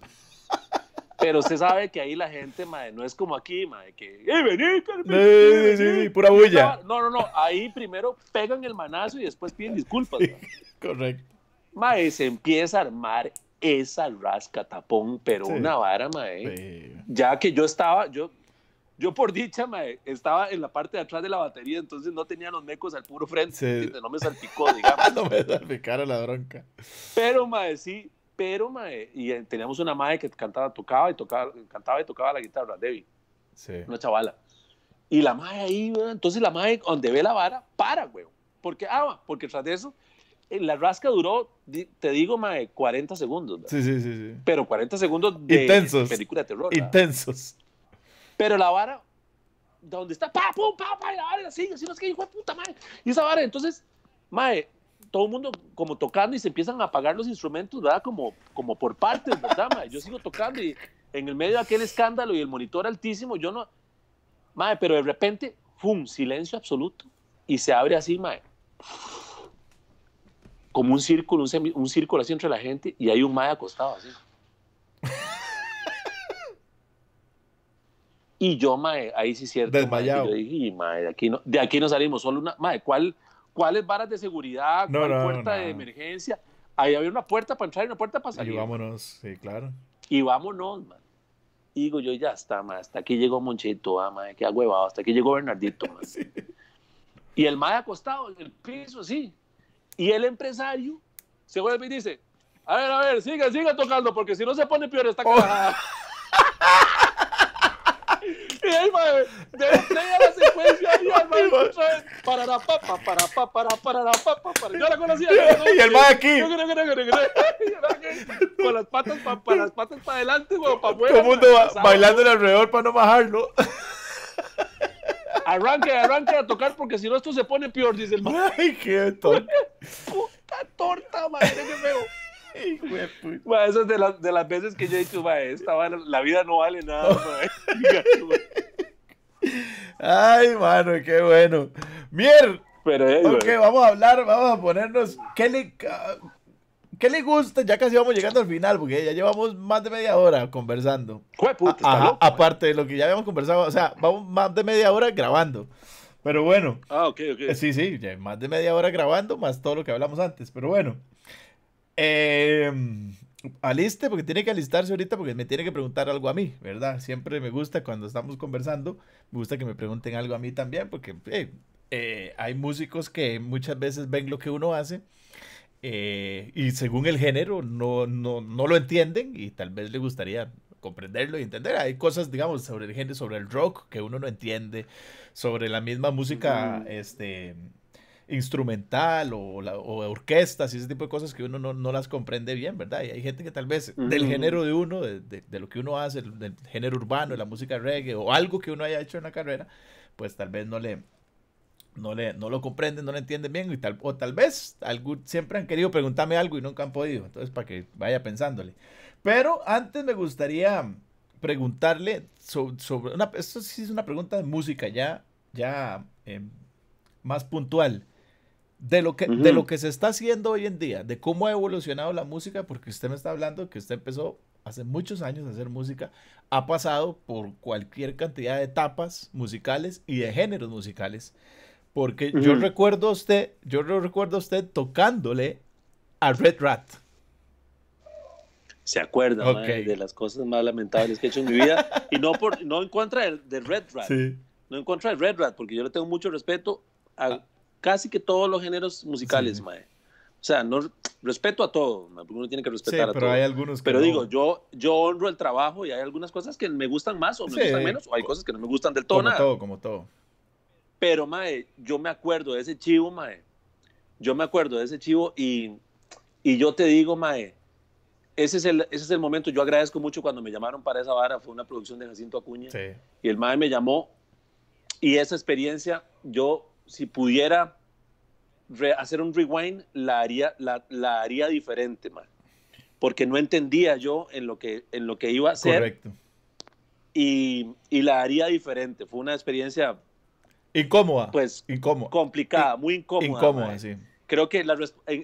Pero usted sabe que ahí la gente, madre, no es como aquí, mae, que... ¡Eh, vení, vení, sí, sí, sí, pura bulla. No, no, no, ahí primero pegan el manazo y después piden disculpas. correcto. Mae, se empieza a armar esa rasca tapón, pero una vara, mae. Eh. Ya que yo estaba, yo, yo por dicha mae, estaba en la parte de atrás de la batería, entonces no tenía los mecos al puro frente, no me salpicó, digamos. no me salpicaron la bronca. Pero mae, sí, pero mae, y eh, teníamos una mae que cantaba, tocaba y tocaba, cantaba y tocaba la guitarra, Debbie. Sí. Una chavala. Y la mae ahí, entonces la mae donde ve la vara, para, güey. Porque, ah, porque tras de eso, eh, la rasca duró, te digo, mae, 40 segundos. Sí, sí, sí, sí. Pero 40 segundos de Intensos. película de terror. intensos Intensos. Pero la vara, donde está, pa, pum, pa, pa, y la vara así, así no es que hijo de puta madre. Y esa vara, entonces, madre, todo el mundo como tocando y se empiezan a apagar los instrumentos, ¿verdad? Como, como por partes, ¿verdad, madre? Yo sigo tocando y en el medio de aquel escándalo y el monitor altísimo, yo no. Madre, pero de repente, ¡fum! Silencio absoluto. Y se abre así, madre. Como un círculo, un, círculo así entre la gente y hay un madre acostado así. Y yo, mae, ahí sí es cierto. Desmayado. yo dije, mae, de aquí, no, de aquí no salimos, solo una. Mae, ¿cuál, ¿cuáles varas de seguridad? ¿Cuál puerta de emergencia? Ahí había una puerta para entrar y una puerta para salir. Y vámonos, sí, claro. Y vámonos, mae. Y digo yo, ya está, mae, hasta aquí llegó Monchito, ah, mae, ha huevado, hasta aquí llegó Bernardito, Y el mae acostado en el piso, sí. Y el empresario se vuelve y dice, a ver, a ver, sigue, sigue tocando, porque si no se pone peor esta oh. Y el más de el aquí. Con las patas para adelante, Todo el mundo bailando alrededor para no bajarlo. Arranque, arranque a tocar porque si no esto se pone peor, dice el Puta torta, madre, feo eso es de, de, las veces que yo he dicho, ma, esta la vida no vale nada. Ay, mano, qué bueno. Mier. Pero, eh, ok, vamos a hablar, vamos a ponernos. ¿Qué le, ¿Qué le gusta? Ya casi vamos llegando al final, porque ya llevamos más de media hora conversando. aparte de lo que ya habíamos conversado, o sea, vamos más de media hora grabando. Pero bueno. Ah, Sí, sí, más de media hora grabando, más todo lo que hablamos antes. Pero bueno. Eh, aliste, porque tiene que alistarse ahorita porque me tiene que preguntar algo a mí, ¿verdad? Siempre me gusta cuando estamos conversando, me gusta que me pregunten algo a mí también porque eh, hay músicos que muchas veces ven lo que uno hace. Eh, y según el género no, no, lo entienden y tal vez le gustaría comprenderlo y entender. Hay cosas, digamos, sobre el género, sobre el rock que uno no entiende, sobre la misma música, este, instrumental o, la, o, orquestas y ese tipo de cosas que uno no, no, las comprende bien, ¿verdad? Y hay gente que tal vez del género de uno, de, de, lo que uno hace, del género urbano, de la música reggae o algo que uno haya hecho en la carrera, pues tal vez no le... No, le, no lo comprenden, no lo entienden bien, y tal, o tal vez algún, siempre han querido preguntarme algo y nunca han podido, entonces para que vaya pensándole. Pero antes me gustaría preguntarle sobre, sobre una, esto sí es una pregunta de música ya, ya em, más puntual de lo, que, de lo que se está haciendo hoy en día, de cómo ha evolucionado la música, porque usted me está hablando que usted empezó hace muchos años a hacer música, ha pasado por cualquier cantidad de etapas musicales y de géneros musicales. Porque yo recuerdo usted, yo recuerdo a usted tocándole a Red Rat. Se acuerda de las cosas más lamentables que he hecho en mi vida. y no, no en contra de, Red Rat. No en contra de Red Rat, porque yo le tengo mucho respeto a, casi que todos los géneros musicales, mae. O sea, no, respeto a todo, uno tiene que respetar a todo. Hay algunos que pero digo, yo, yo honro el trabajo y hay algunas cosas que me gustan más o me gustan menos, o hay cosas que no me gustan del todo. Como todo, como todo. Pero, mae, yo me acuerdo de ese chivo, mae. Yo me acuerdo de ese chivo y, y yo te digo, mae, ese es, el, ese es el momento. Yo agradezco mucho cuando me llamaron para esa vara, fue una producción de Jacinto Acuña. Sí. Y el mae me llamó y esa experiencia, yo si pudiera hacer un rewind, la haría, la, haría diferente, man. Porque no entendía yo en lo que, en lo que iba a hacer. Correcto. Y, la haría diferente. Fue una experiencia. Incómoda. Pues. Incómoda. Complicada, muy incómoda. Incómoda, sí. Creo que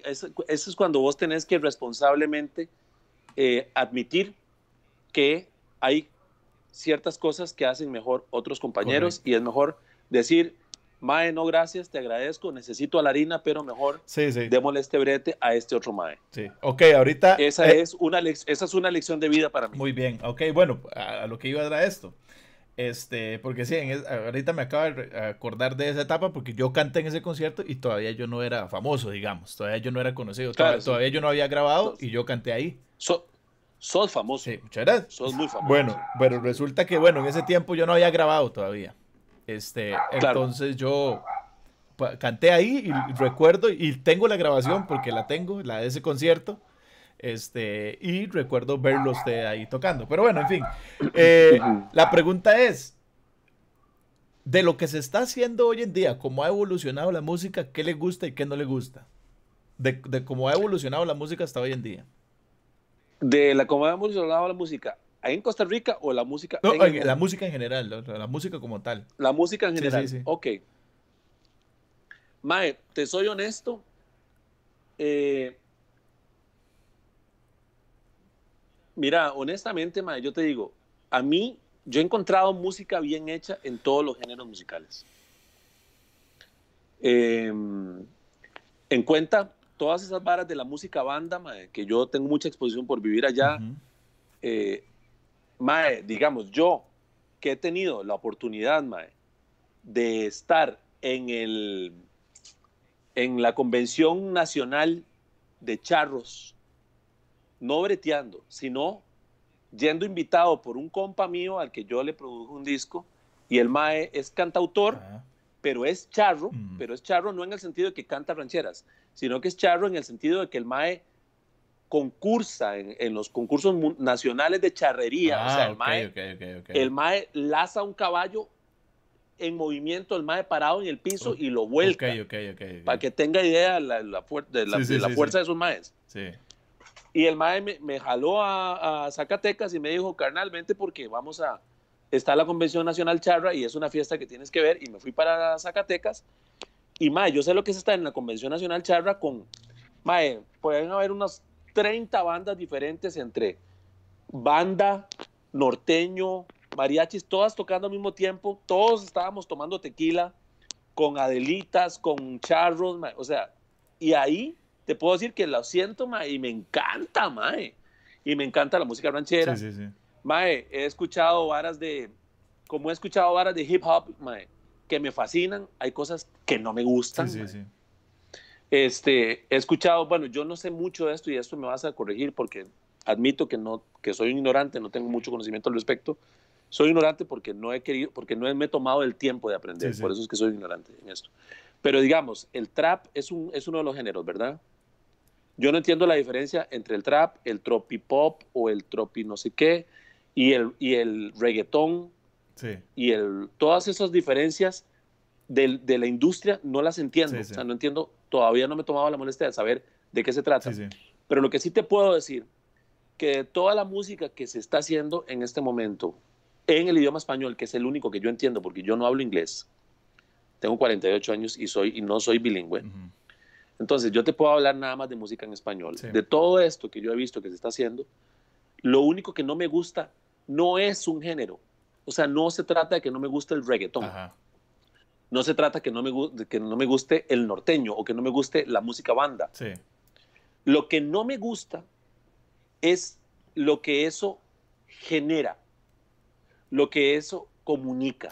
eso, es cuando vos tenés que responsablemente eh, admitir que hay ciertas cosas que hacen mejor otros compañeros y es mejor decir, Mae, no gracias, te agradezco, necesito a la harina, pero mejor sí, démosle este brete a este otro Mae. Sí, ok, ahorita... Esa, eh, es una esa es una lección de vida para mí. Muy bien, ok, bueno, a, lo que iba era esto. Este, porque sí, ahorita me acabo de acordar de esa etapa porque yo canté en ese concierto y todavía yo no era famoso, digamos, todavía yo no era conocido, todavía, yo no había grabado y yo canté ahí. sos famoso. Sí, muchas gracias. Sos muy famoso. Bueno, pero resulta que, bueno, en ese tiempo yo no había grabado todavía. Este, ah, entonces yo canté ahí y recuerdo y tengo la grabación porque la tengo, la de ese concierto. Este, y recuerdo verlo usted ahí tocando. Pero bueno, en fin. Eh, la pregunta es, de lo que se está haciendo hoy en día, cómo ha evolucionado la música, qué le gusta y qué no le gusta. De, de cómo ha evolucionado la música hasta hoy en día. De la cómo ha evolucionado la música en Costa Rica o la música? la música en general, la, música como tal. La música en general, ok. Mae, te soy honesto. Eh, mira, honestamente, Mae, yo te digo, a mí, yo he encontrado música bien hecha en todos los géneros musicales. Eh, en cuenta todas esas varas de la música banda, mae, que yo tengo mucha exposición por vivir allá mae, digamos, yo que he tenido la oportunidad, mae, de estar en el en la convención nacional de charros, no breteando, sino yendo invitado por un compa mío al que yo le produjo un disco y el mae es cantautor, ah. pero es charro, mm. pero es charro no en el sentido de que canta rancheras, sino que es charro en el sentido de que el mae concursa en, en, los concursos nacionales de charrería. o sea, ah, el, mae, el laza un caballo en movimiento, el mae parado en el piso y lo vuelca. Para que tenga idea la, de la, fuerza de esos maes. Y el mae me, jaló a, Zacatecas y me dijo, carnal, vente porque vamos a... Está la Convención Nacional Charra y es una fiesta que tienes que ver. Y me fui para Zacatecas. Y mae, yo sé lo que es estar en la Convención Nacional Charra con... Mae, pueden haber unas 30 bandas diferentes entre banda, norteño, mariachis, todas tocando al mismo tiempo, todos estábamos tomando tequila, con adelitas, con charros, o sea, y ahí te puedo decir que lo siento, y me encanta, mae, y me encanta la música ranchera. Sí, sí, sí. he escuchado varas de, como he escuchado varas de hip hop, que me fascinan, hay cosas que no me gustan. Sí, sí, sí. Este, he escuchado, bueno, yo no sé mucho de esto y esto me vas a corregir porque admito que no, que soy ignorante, no tengo mucho conocimiento al respecto. Soy ignorante porque no he querido, porque no me he tomado el tiempo de aprender, por eso es que soy ignorante en esto. Pero digamos, el trap es, un, es uno de los géneros, ¿verdad? Yo no entiendo la diferencia entre el trap, el pop o el tropi no sé qué y el, y el reggaetón y el, todas esas diferencias de, de la industria no las entiendo. O sea, no entiendo todavía no me tomaba la molestia de saber de qué se trata. Pero lo que sí te puedo decir, que de toda la música que se está haciendo en este momento en el idioma español, que es el único que yo entiendo, porque yo no hablo inglés, tengo 48 años y, soy, y no soy bilingüe. Entonces, yo te puedo hablar nada más de música en español. De todo esto que yo he visto que se está haciendo, lo único que no me gusta no es un género. O sea, no se trata de que no me guste el reggaetón. No se trata que no me, que no me guste el norteño o que no me guste la música banda. Sí. Lo que no me gusta es lo que eso genera, lo que eso comunica.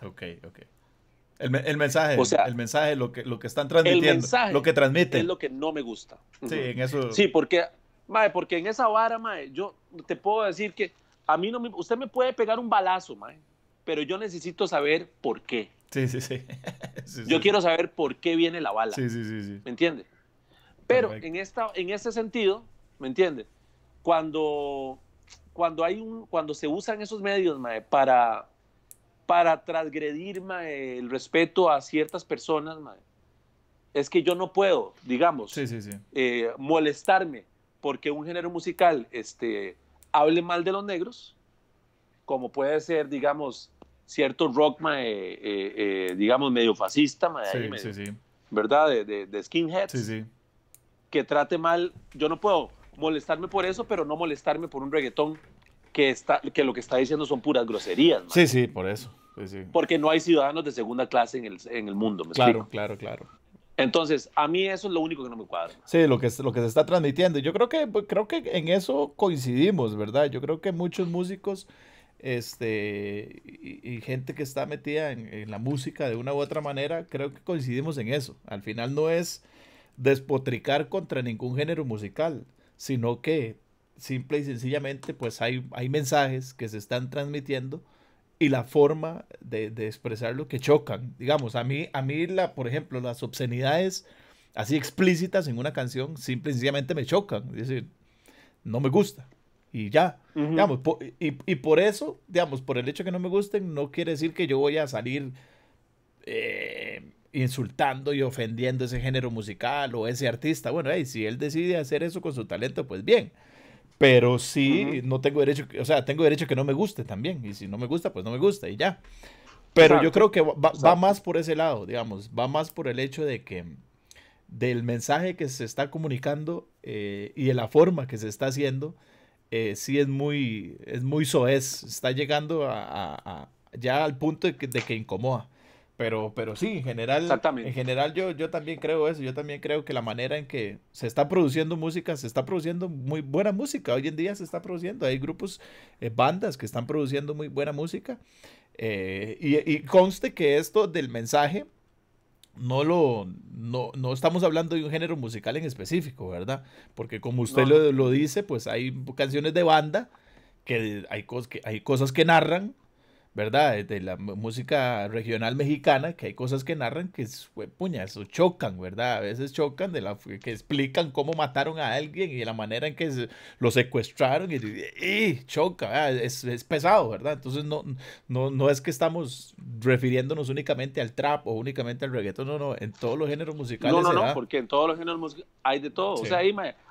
El, mensaje, o sea, el mensaje, lo que, lo que están transmitiendo, lo que transmiten. Es lo que no me gusta. Sí, en eso. Sí, porque, porque en esa vara, yo te puedo decir que a mí no me, usted me puede pegar un balazo, pero yo necesito saber por qué. Sí, sí, sí. Yo quiero saber por qué viene la bala. Sí, sí, sí. sí. ¿Me entiende? Pero en, esta, en este sentido, ¿me entiende? Cuando, cuando, hay un, cuando se usan esos medios para, para transgredir el respeto a ciertas personas, es que yo no puedo, digamos, eh, molestarme porque un género musical este, hable mal de los negros, como puede ser, digamos, cierto rock, eh, eh, eh, digamos, medio fascista, ¿verdad? De, skinheads. Que trate mal, yo no puedo molestarme por eso, pero no molestarme por un reggaetón que, está, que lo que está diciendo son puras groserías. Sí, sí, por eso. Porque no hay ciudadanos de segunda clase en el, mundo, ¿me Claro, claro, claro. Entonces, a mí eso es lo único que no me cuadra. Sí, lo que, lo que se está transmitiendo. Yo creo que, pues, creo que en eso coincidimos, ¿verdad? Yo creo que muchos músicos este, y, gente que está metida en, la música de una u otra manera, creo que coincidimos en eso. Al final no es despotricar contra ningún género musical, sino que simple y sencillamente pues hay, hay mensajes que se están transmitiendo y la forma de, de lo que chocan. Digamos, a mí, a mí por ejemplo, las obscenidades así explícitas en una canción simple y sencillamente me chocan. Es decir, no me gusta y ya. digamos, y, por eso, digamos, por el hecho que no me gusten, no quiere decir que yo voy a salir eh, insultando y ofendiendo ese género musical o ese artista. Bueno, si él decide hacer eso con su talento, pues bien. Pero sí, no tengo derecho, o sea, tengo derecho que no me guste también. Y si no me gusta, pues no me gusta y ya. Pero yo creo que va, más por ese lado, digamos, va más por el hecho de que del mensaje que se está comunicando eh, y de la forma que se está haciendo, eh, sí es muy, es muy soez, está llegando a, ya al punto de que, incomoda. Pero, pero sí, en general, en general yo, yo también creo eso, yo también creo que la manera en que se está produciendo música, se está produciendo muy buena música, hoy en día se está produciendo, hay grupos, eh, bandas que están produciendo muy buena música, eh, y conste que esto del mensaje no lo no, no, estamos hablando de un género musical en específico, ¿verdad? Porque como usted lo, dice, pues hay canciones de banda que hay cosas que narran ¿verdad? De la música regional mexicana, que hay cosas que narran que puñas, chocan, ¿verdad? A veces chocan, de la, que explican cómo mataron a alguien y la manera en que lo secuestraron y, y choca, ah, es, es, pesado, ¿verdad? Entonces no, no, no es que estamos refiriéndonos únicamente al trap o únicamente al reggaeton, no, no, en todos los géneros musicales. No, no, no, porque en todos los géneros musicales hay de todo. O sea,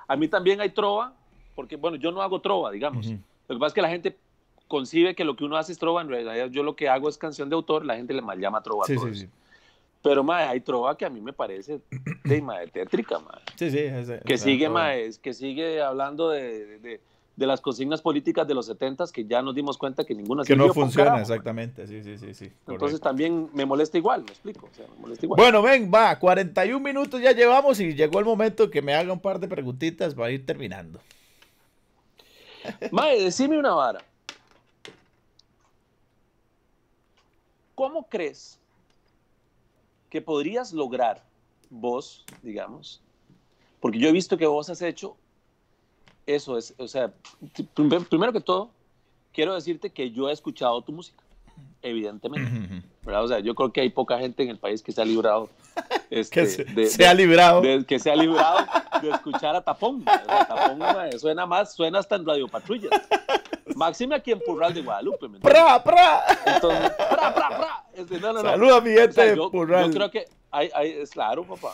a mí también hay trova, porque bueno, yo no hago trova, digamos. Lo que pasa es que la gente concibe que lo que uno hace es trova, en realidad yo lo que hago es canción de autor, la gente le mal llama trova. Sí, sí, Pero, madre, hay trova que a mí me parece de madre, tétrica, que, sigue, que sigue hablando de, las consignas políticas de los 70 que ya nos dimos cuenta que ninguna Que no funciona, exactamente, sí, sí, sí. Entonces también me molesta igual, me explico. Bueno, ven, va, 41 minutos ya llevamos y llegó el momento que me haga un par de preguntitas para ir terminando. Mae, decime una vara. ¿Cómo crees que podrías lograr vos, digamos? Porque yo he visto que vos has hecho eso, es, o sea, primero que todo, quiero decirte que yo he escuchado tu música evidentemente. ¿verdad? O sea, yo creo que hay poca gente en el país que se ha librado. Este, que se, ha librado. que se ha librado de escuchar a Tapón. tapón suena más, suena hasta en Radio Patrulla. Máxime aquí en Purral de Guadalupe. pra, pra. Entonces, pra, pra, pra. Este, Saluda mi gente Purral. Yo creo que hay, claro, papá.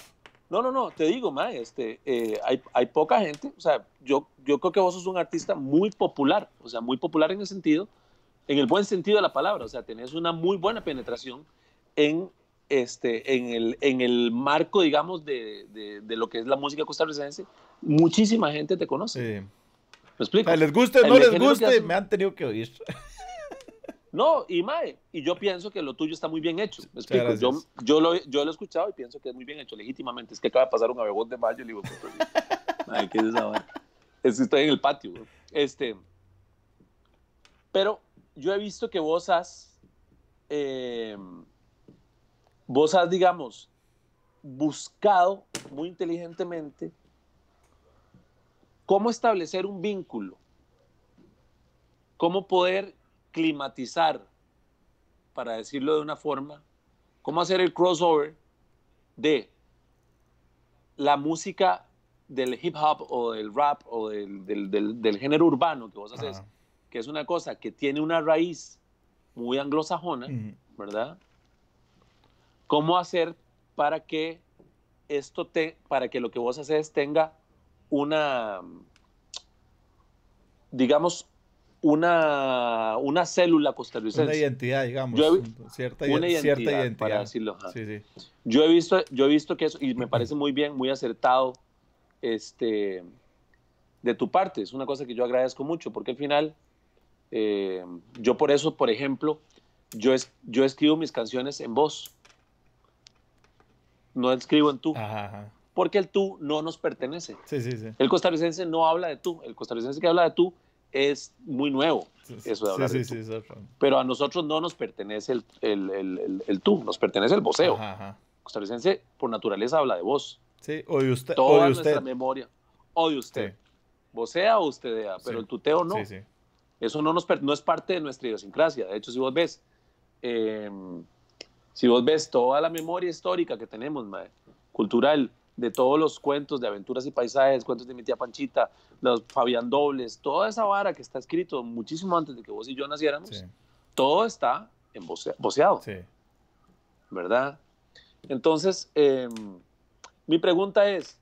No, no, no, te digo, ma, este, eh, hay, hay, poca gente, o sea, yo, yo creo que vos sos un artista muy popular, o sea, muy popular en el sentido en el buen sentido de la palabra, o sea, tenés una muy buena penetración en, este, en, el, en el marco, digamos, de, de, lo que es la música costarricense, muchísima gente te conoce. explico? Ah, les guste o no les guste, me han tenido que oír. No, y mae, y yo pienso que lo tuyo está muy bien hecho. ¿Me explico? Yo, yo, lo, yo lo he escuchado y pienso que es muy bien hecho, legítimamente. Es que acaba de pasar un abebón de mayo y le digo, Ay, ¿qué es estoy en el patio. Este, pero yo he visto que vos has, eh, vos has, digamos, buscado muy inteligentemente cómo establecer un vínculo, cómo poder climatizar, para decirlo de una forma, cómo hacer el crossover de la música del hip hop o del rap o del, del, género urbano que vos haces que es una cosa que tiene una raíz muy anglosajona, ¿verdad? ¿Cómo hacer para que esto te, para que lo que vos haces tenga una, digamos, una, una célula costarricense. Una identidad, digamos. una identidad, cierta identidad, para decirlo. Sí, sí. Yo, he visto, yo he visto que eso, y me parece muy bien, muy acertado, este, de tu parte. Es una cosa que yo agradezco mucho, porque al final eh, yo por eso, por ejemplo, yo, yo escribo mis canciones en voz. No escribo en tú. Porque el tú no nos pertenece. El costarricense no habla de tú. El costarricense que habla de tú es muy nuevo. Eso de hablar Pero a nosotros no nos pertenece el, tú, nos pertenece el voceo. Ajá, costarricense por naturaleza habla de voz. Sí, o de usted. Toda nuestra memoria. O usted. Vocea o usted, pero el tuteo no. Sí, eso no, nos, no es parte de nuestra idiosincrasia. De hecho, si vos ves, em, si vos ves toda la memoria histórica que tenemos, cultural, de todos los cuentos de aventuras y paisajes, cuentos de mi tía Panchita, los Fabián Dobles, toda esa vara que está escrito muchísimo antes de que vos y yo naciéramos, todo está en voceado. ¿Verdad? Entonces, em, mi pregunta es,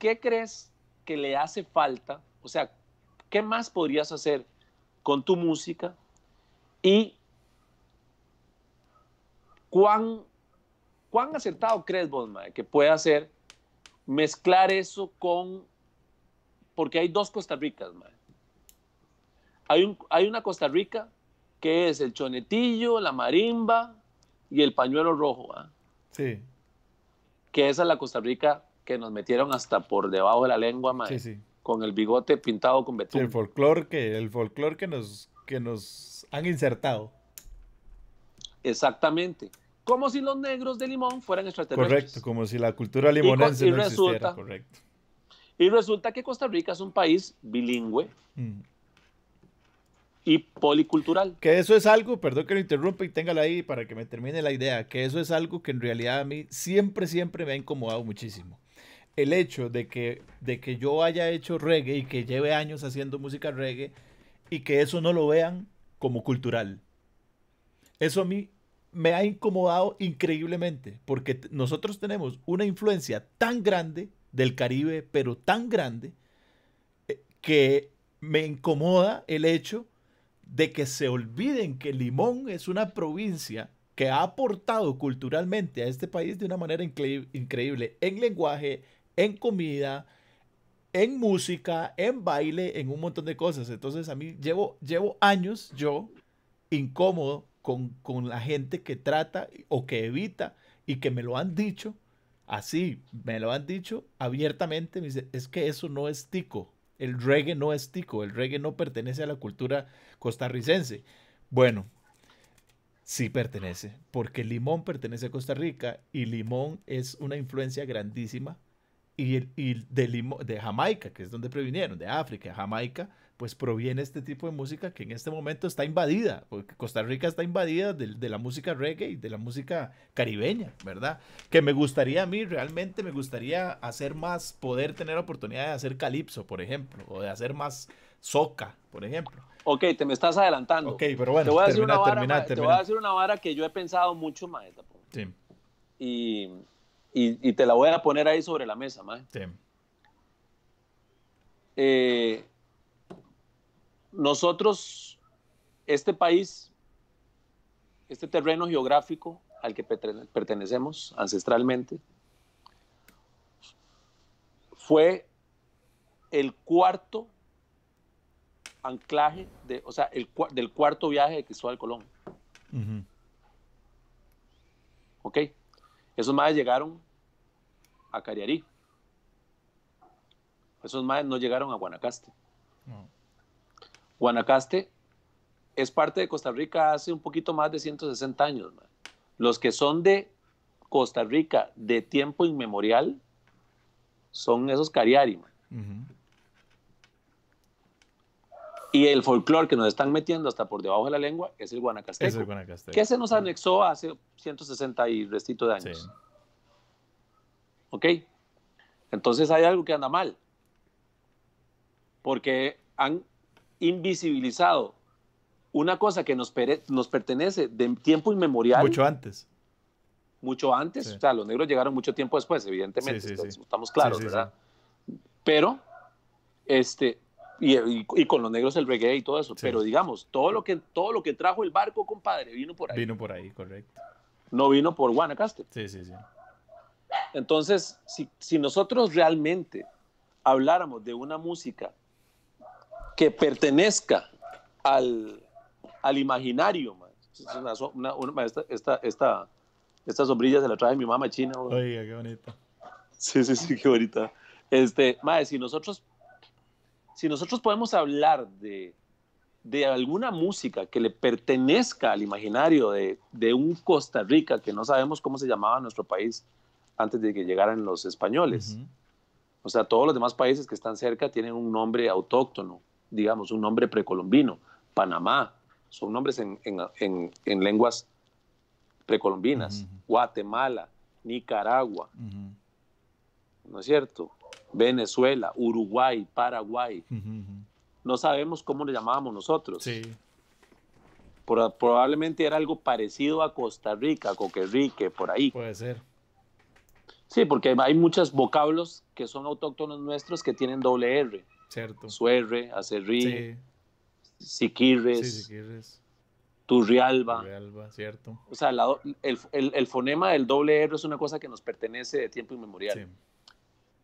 ¿qué crees que le hace falta? O sea, ¿qué más podrías hacer con tu música y cuán, acertado crees vos, que puede hacer mezclar eso con, porque hay dos Costa Ricas, Mae. Hay, un, hay una Costa Rica que es el chonetillo, la marimba y el pañuelo rojo. Sí. Que esa es la Costa Rica que nos metieron hasta por debajo de la lengua, madre. Sí, sí con el bigote pintado con betún. El folclore que, el que nos, que nos han insertado. Exactamente. Como si los negros de limón fueran extraterrestres. Correcto, como si la cultura limonense no existiera, correcto. Y resulta que Costa Rica es un país bilingüe mm. y policultural. Que eso es algo, perdón que lo interrumpa y téngalo ahí para que me termine la idea, que eso es algo que en realidad a mí siempre, siempre me ha incomodado muchísimo el hecho de que, de que yo haya hecho reggae y que lleve años haciendo música reggae y que eso no lo vean como cultural. Eso a mí me ha incomodado increíblemente, porque nosotros tenemos una influencia tan grande del Caribe, pero tan grande, eh, que me incomoda el hecho de que se olviden que Limón es una provincia que ha aportado culturalmente a este país de una manera increíble en lenguaje, en comida, en música, en baile, en un montón de cosas. Entonces a mí llevo, llevo años yo incómodo con, con la gente que trata o que evita y que me lo han dicho así, me lo han dicho abiertamente, me dice, es que eso no es tico, el reggae no es tico, el reggae no pertenece a la cultura costarricense. Bueno, sí pertenece, porque Limón pertenece a Costa Rica y Limón es una influencia grandísima y, de, de Jamaica, que es donde previnieron, de África, Jamaica, pues proviene este tipo de música que en este momento está invadida, porque Costa Rica está invadida de, de, la música reggae y de la música caribeña, ¿verdad? Que me gustaría a mí, realmente me gustaría hacer más, poder tener la oportunidad de hacer calipso, por ejemplo, o de hacer más soca, por ejemplo. Ok, te me estás adelantando. Ok, pero bueno, te voy a, termina, una vara, Te voy a decir una vara que yo he pensado mucho, más. Sí. Y y, te la voy a poner ahí sobre la mesa, Mae. Eh, nosotros, este país, este terreno geográfico al que pertenecemos ancestralmente, fue el cuarto anclaje, de, o sea, el, del cuarto viaje de Cristóbal Colón. ¿Ok? Esos madres llegaron a Cariari. Esos madres no llegaron a Guanacaste. Guanacaste es parte de Costa Rica hace un poquito más de 160 años. Los que son de Costa Rica de tiempo inmemorial son esos cariari. Y el folclore que nos están metiendo hasta por debajo de la lengua es el guanacasteco. Es Que se nos anexó hace 160 y restito de años. ¿Ok? Entonces hay algo que anda mal. Porque han invisibilizado una cosa que nos, pertenece de tiempo inmemorial. Mucho antes. Mucho antes. O sea, los negros llegaron mucho tiempo después, evidentemente. estamos, estamos claros, ¿verdad? Pero, este, y, con los negros el reggae y todo eso. Pero digamos, todo lo, que, todo lo que trajo el barco, compadre, vino por ahí. Vino por ahí, correcto. No vino por Guanacaste. Sí, sí, sí. Entonces, si, nosotros realmente habláramos de una música que pertenezca al, al imaginario, esta, sombrilla se la trae mi mamá china. Oiga, qué bonita. Sí, sí, sí, qué bonita. Este, madre, si nosotros si nosotros podemos hablar de, alguna música que le pertenezca al imaginario de, un Costa Rica que no sabemos cómo se llamaba nuestro país antes de que llegaran los españoles. O sea, todos los demás países que están cerca tienen un nombre autóctono, digamos, un nombre precolombino. Panamá, son nombres en, lenguas precolombinas. Guatemala, Nicaragua. ¿No es cierto? Venezuela, Uruguay, Paraguay. No sabemos cómo le llamábamos nosotros. Sí. probablemente era algo parecido a Costa Rica, Coquerrique, por ahí. Puede ser. Sí, porque hay muchos vocablos que son autóctonos nuestros que tienen doble R. Cierto. Suerre, Acerrí, sí. Siquirres, Turrialba. cierto. O sea, el, el, fonema del doble R es una cosa que nos pertenece de tiempo inmemorial. Sí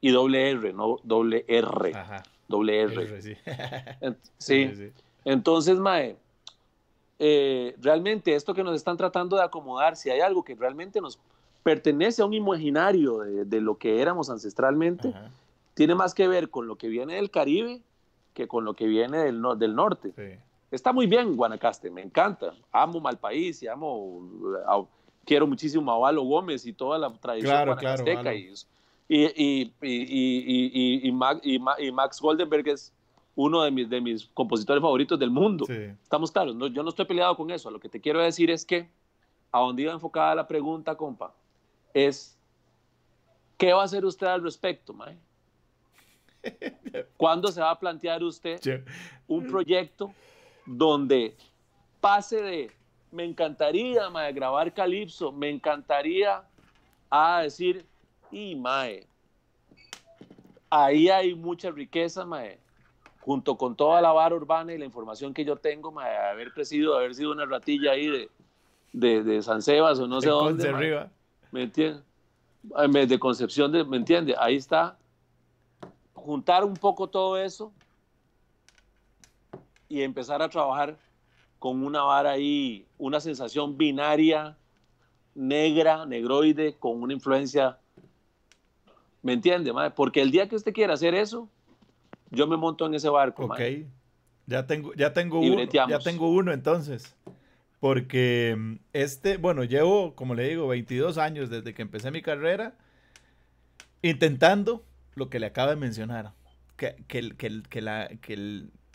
y doble R, no doble R. Ajá. Doble R. sí. Entonces, Mae, eh, realmente esto que nos están tratando de acomodar, si hay algo que realmente nos pertenece a un imaginario de, lo que éramos ancestralmente, tiene más que ver con lo que viene del Caribe que con lo que viene del, del norte. Sí. Está muy bien Guanacaste, me encanta. Amo mal país y amo, eh, quiero muchísimo a Valo Gómez y toda la tradición claro, claro, y, y, Max, Goldenberg es uno de mis, de mis compositores favoritos del mundo. Estamos claros, yo no estoy peleado con eso. Lo que te quiero decir es que a donde iba enfocada la pregunta, compa, es ¿qué va a hacer usted al respecto, mae? ¿Cuándo se va a plantear usted un proyecto donde pase de me encantaría, mae, grabar Calypso, me encantaría a ah, decir y mae. Ahí hay mucha riqueza, mae. Junto con toda la vara urbana y la información que yo tengo, mae, de haber crecido, haber sido una ratilla ahí de, de, San Sebas o no sé dónde. De arriba. ¿Me entiendes? De Concepción, ¿me entiendes? Ahí está. Juntar un poco todo eso y empezar a trabajar con una vara ahí, una sensación binaria, negra, negroide, con una influencia ¿Me entiende, madre? Porque el día que usted quiera hacer eso, yo me monto en ese barco, Ok. Ya tengo, ya tengo uno. Ya tengo uno entonces. Porque mm, este, bueno, llevo, como le digo, 22 años desde que empecé mi carrera intentando lo que le acaba de mencionar. Que, que, que la,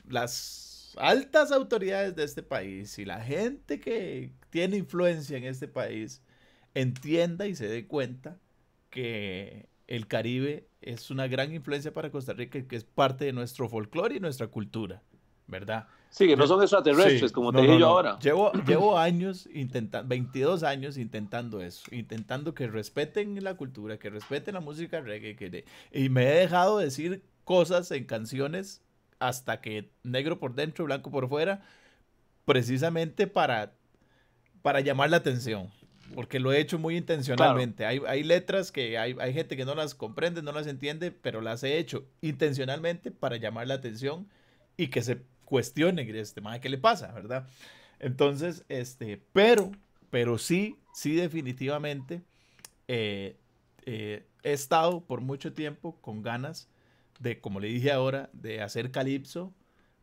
las altas autoridades de este país y la gente que tiene influencia en este país entienda y se dé cuenta que el Caribe es una gran influencia para Costa Rica que es parte de nuestro folclore y nuestra cultura, ¿verdad? Sí, que no son extraterrestres, como te dije yo ahora. Llevo, años, intentando, 22 años intentando eso, intentando que respeten la cultura, que respeten la música reggae, y me he dejado decir cosas en canciones hasta que negro por dentro, blanco por fuera, precisamente para, para llamar la atención porque lo he hecho muy intencionalmente. Hay, letras que hay, gente que no las comprende, no las entiende, pero las he hecho intencionalmente para llamar la atención y que se cuestione, este, más ¿qué le pasa? ¿Verdad? Entonces, este, pero, pero sí, sí definitivamente eh, eh, he estado por mucho tiempo con ganas de, como le dije ahora, de hacer calipso,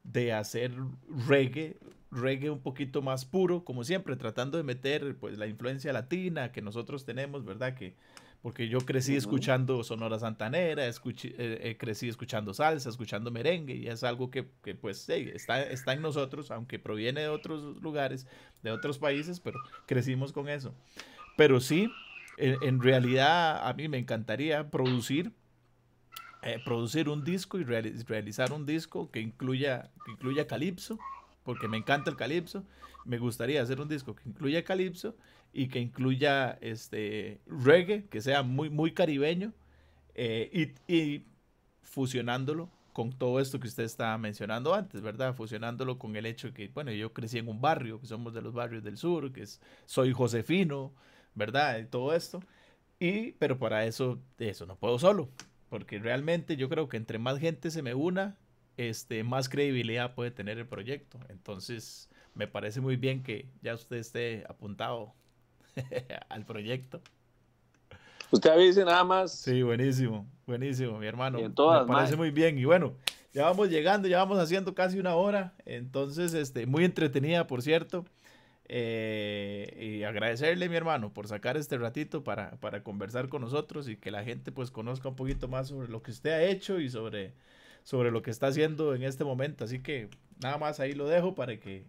de hacer reggae, reggae un poquito más puro, como siempre, tratando de meter pues la influencia latina que nosotros tenemos, ¿verdad? Que porque yo crecí escuchando Sonora Santanera, escuché, eh, eh, crecí escuchando salsa, escuchando merengue, y es algo que, pues está, está en nosotros, aunque proviene de otros lugares, de otros países, pero crecimos con eso. Pero sí, en, realidad a mí me encantaría producir. Eh, producir un disco y realizar un disco que incluya, que incluya porque me encanta el calipso. Me gustaría hacer un disco que incluya calipso y que incluya este reggae, que sea muy, muy caribeño, eh, y, fusionándolo con todo esto que usted estaba mencionando antes, ¿verdad? Fusionándolo con el hecho que, bueno, yo crecí en un barrio, que somos de los barrios del sur, que es, soy josefino, ¿verdad? todo esto. Y, pero para eso, eso no puedo solo, porque realmente yo creo que entre más gente se me una, este, más credibilidad puede tener el proyecto. Entonces, me parece muy bien que ya usted esté apuntado al proyecto. Usted avise nada más. Sí, buenísimo, buenísimo, mi hermano. todas, me parece muy bien. Y bueno, ya vamos llegando, ya vamos haciendo casi una hora. Entonces, este, muy entretenida, por cierto. Eh, y agradecerle, mi hermano, por sacar este ratito para, para conversar con nosotros y que la gente pues conozca un poquito más sobre lo que usted ha hecho y sobre sobre lo que está haciendo en este momento. Así que nada más ahí lo dejo para que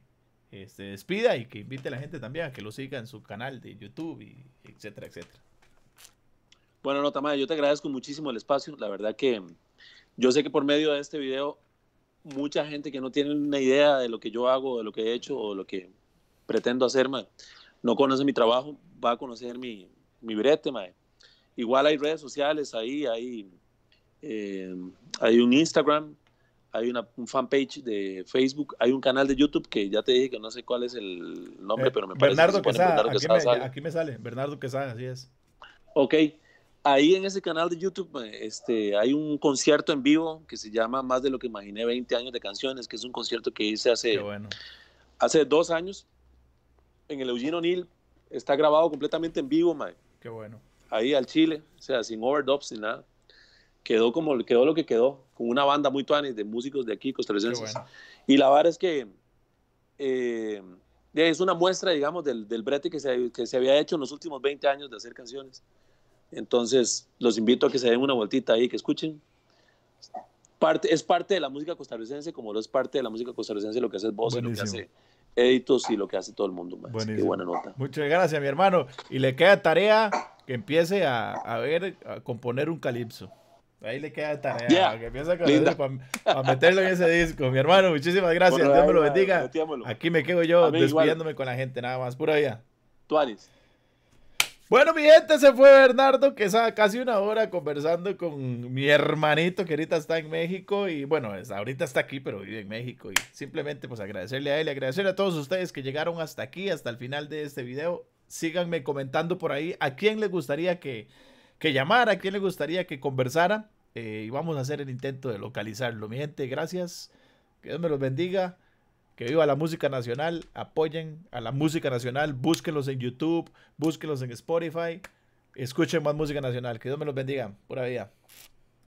se este, despida y que invite a la gente también a que lo siga en su canal de YouTube, y etcétera, etcétera. Bueno, no, Tamara, yo te agradezco muchísimo el espacio. La verdad que yo sé que por medio de este video, mucha gente que no tiene una idea de lo que yo hago, de lo que he hecho o lo que pretendo hacer, no conoce mi trabajo, va a conocer mi, mi brete, Igual hay redes sociales ahí, hay Em, hay un Instagram, hay una, un fanpage de Facebook, hay un canal de YouTube que ya te dije que no sé cuál es el nombre, eh, pero me parece Bernardo que Quesada, Bernardo aquí, me, sale. aquí me sale, Bernardo Quesada, así es. Ok, ahí en ese canal de YouTube eh, este, hay un concierto en vivo que se llama Más de lo que imaginé 20 años de canciones, que es un concierto que hice hace, hace dos años en el Eugenio O'Neill, está grabado completamente en vivo, mae. Qué bueno. Ahí al Chile, o sea, sin overdubs, sin nada quedó como quedó lo que quedó, con una banda muy tuanes de músicos de aquí, costarricenses. Y la verdad es que eh, es una muestra, digamos, del, del brete que se, que se, había hecho en los últimos 20 años de hacer canciones. Entonces, los invito a que se den una vueltita ahí, que escuchen. Parte, es parte de la música costarricense, como lo es parte de la música costarricense lo que hace vos lo que hace Editos y lo que hace todo el mundo. Muchas gracias, mi hermano. Y le queda tarea que empiece a, a ver, a componer un calipso. Ahí le queda tarea. Que piensa que para, para meterlo en ese disco. Mi hermano, muchísimas gracias. Dios me lo bendiga. Aquí me quedo yo despidiéndome con la gente, nada más. Pura vida. Tuárez. Bueno, mi gente, se fue Bernardo, que estaba casi una hora conversando con mi hermanito que ahorita está en México y bueno, ahorita está aquí, pero vive en México y simplemente pues agradecerle a él y agradecerle a todos ustedes que llegaron hasta aquí, hasta el final de este video. Síganme comentando por ahí a quién les gustaría que, que llamara, a quién le gustaría que conversara. Eh, y vamos a hacer el intento de localizarlo. Mi gente, gracias. Que Dios me los bendiga. Que viva la música nacional. Apoyen a la música nacional. Búsquenlos en YouTube. Búsquenlos en Spotify. Escuchen más música nacional. Que Dios me los bendiga. Pura vida.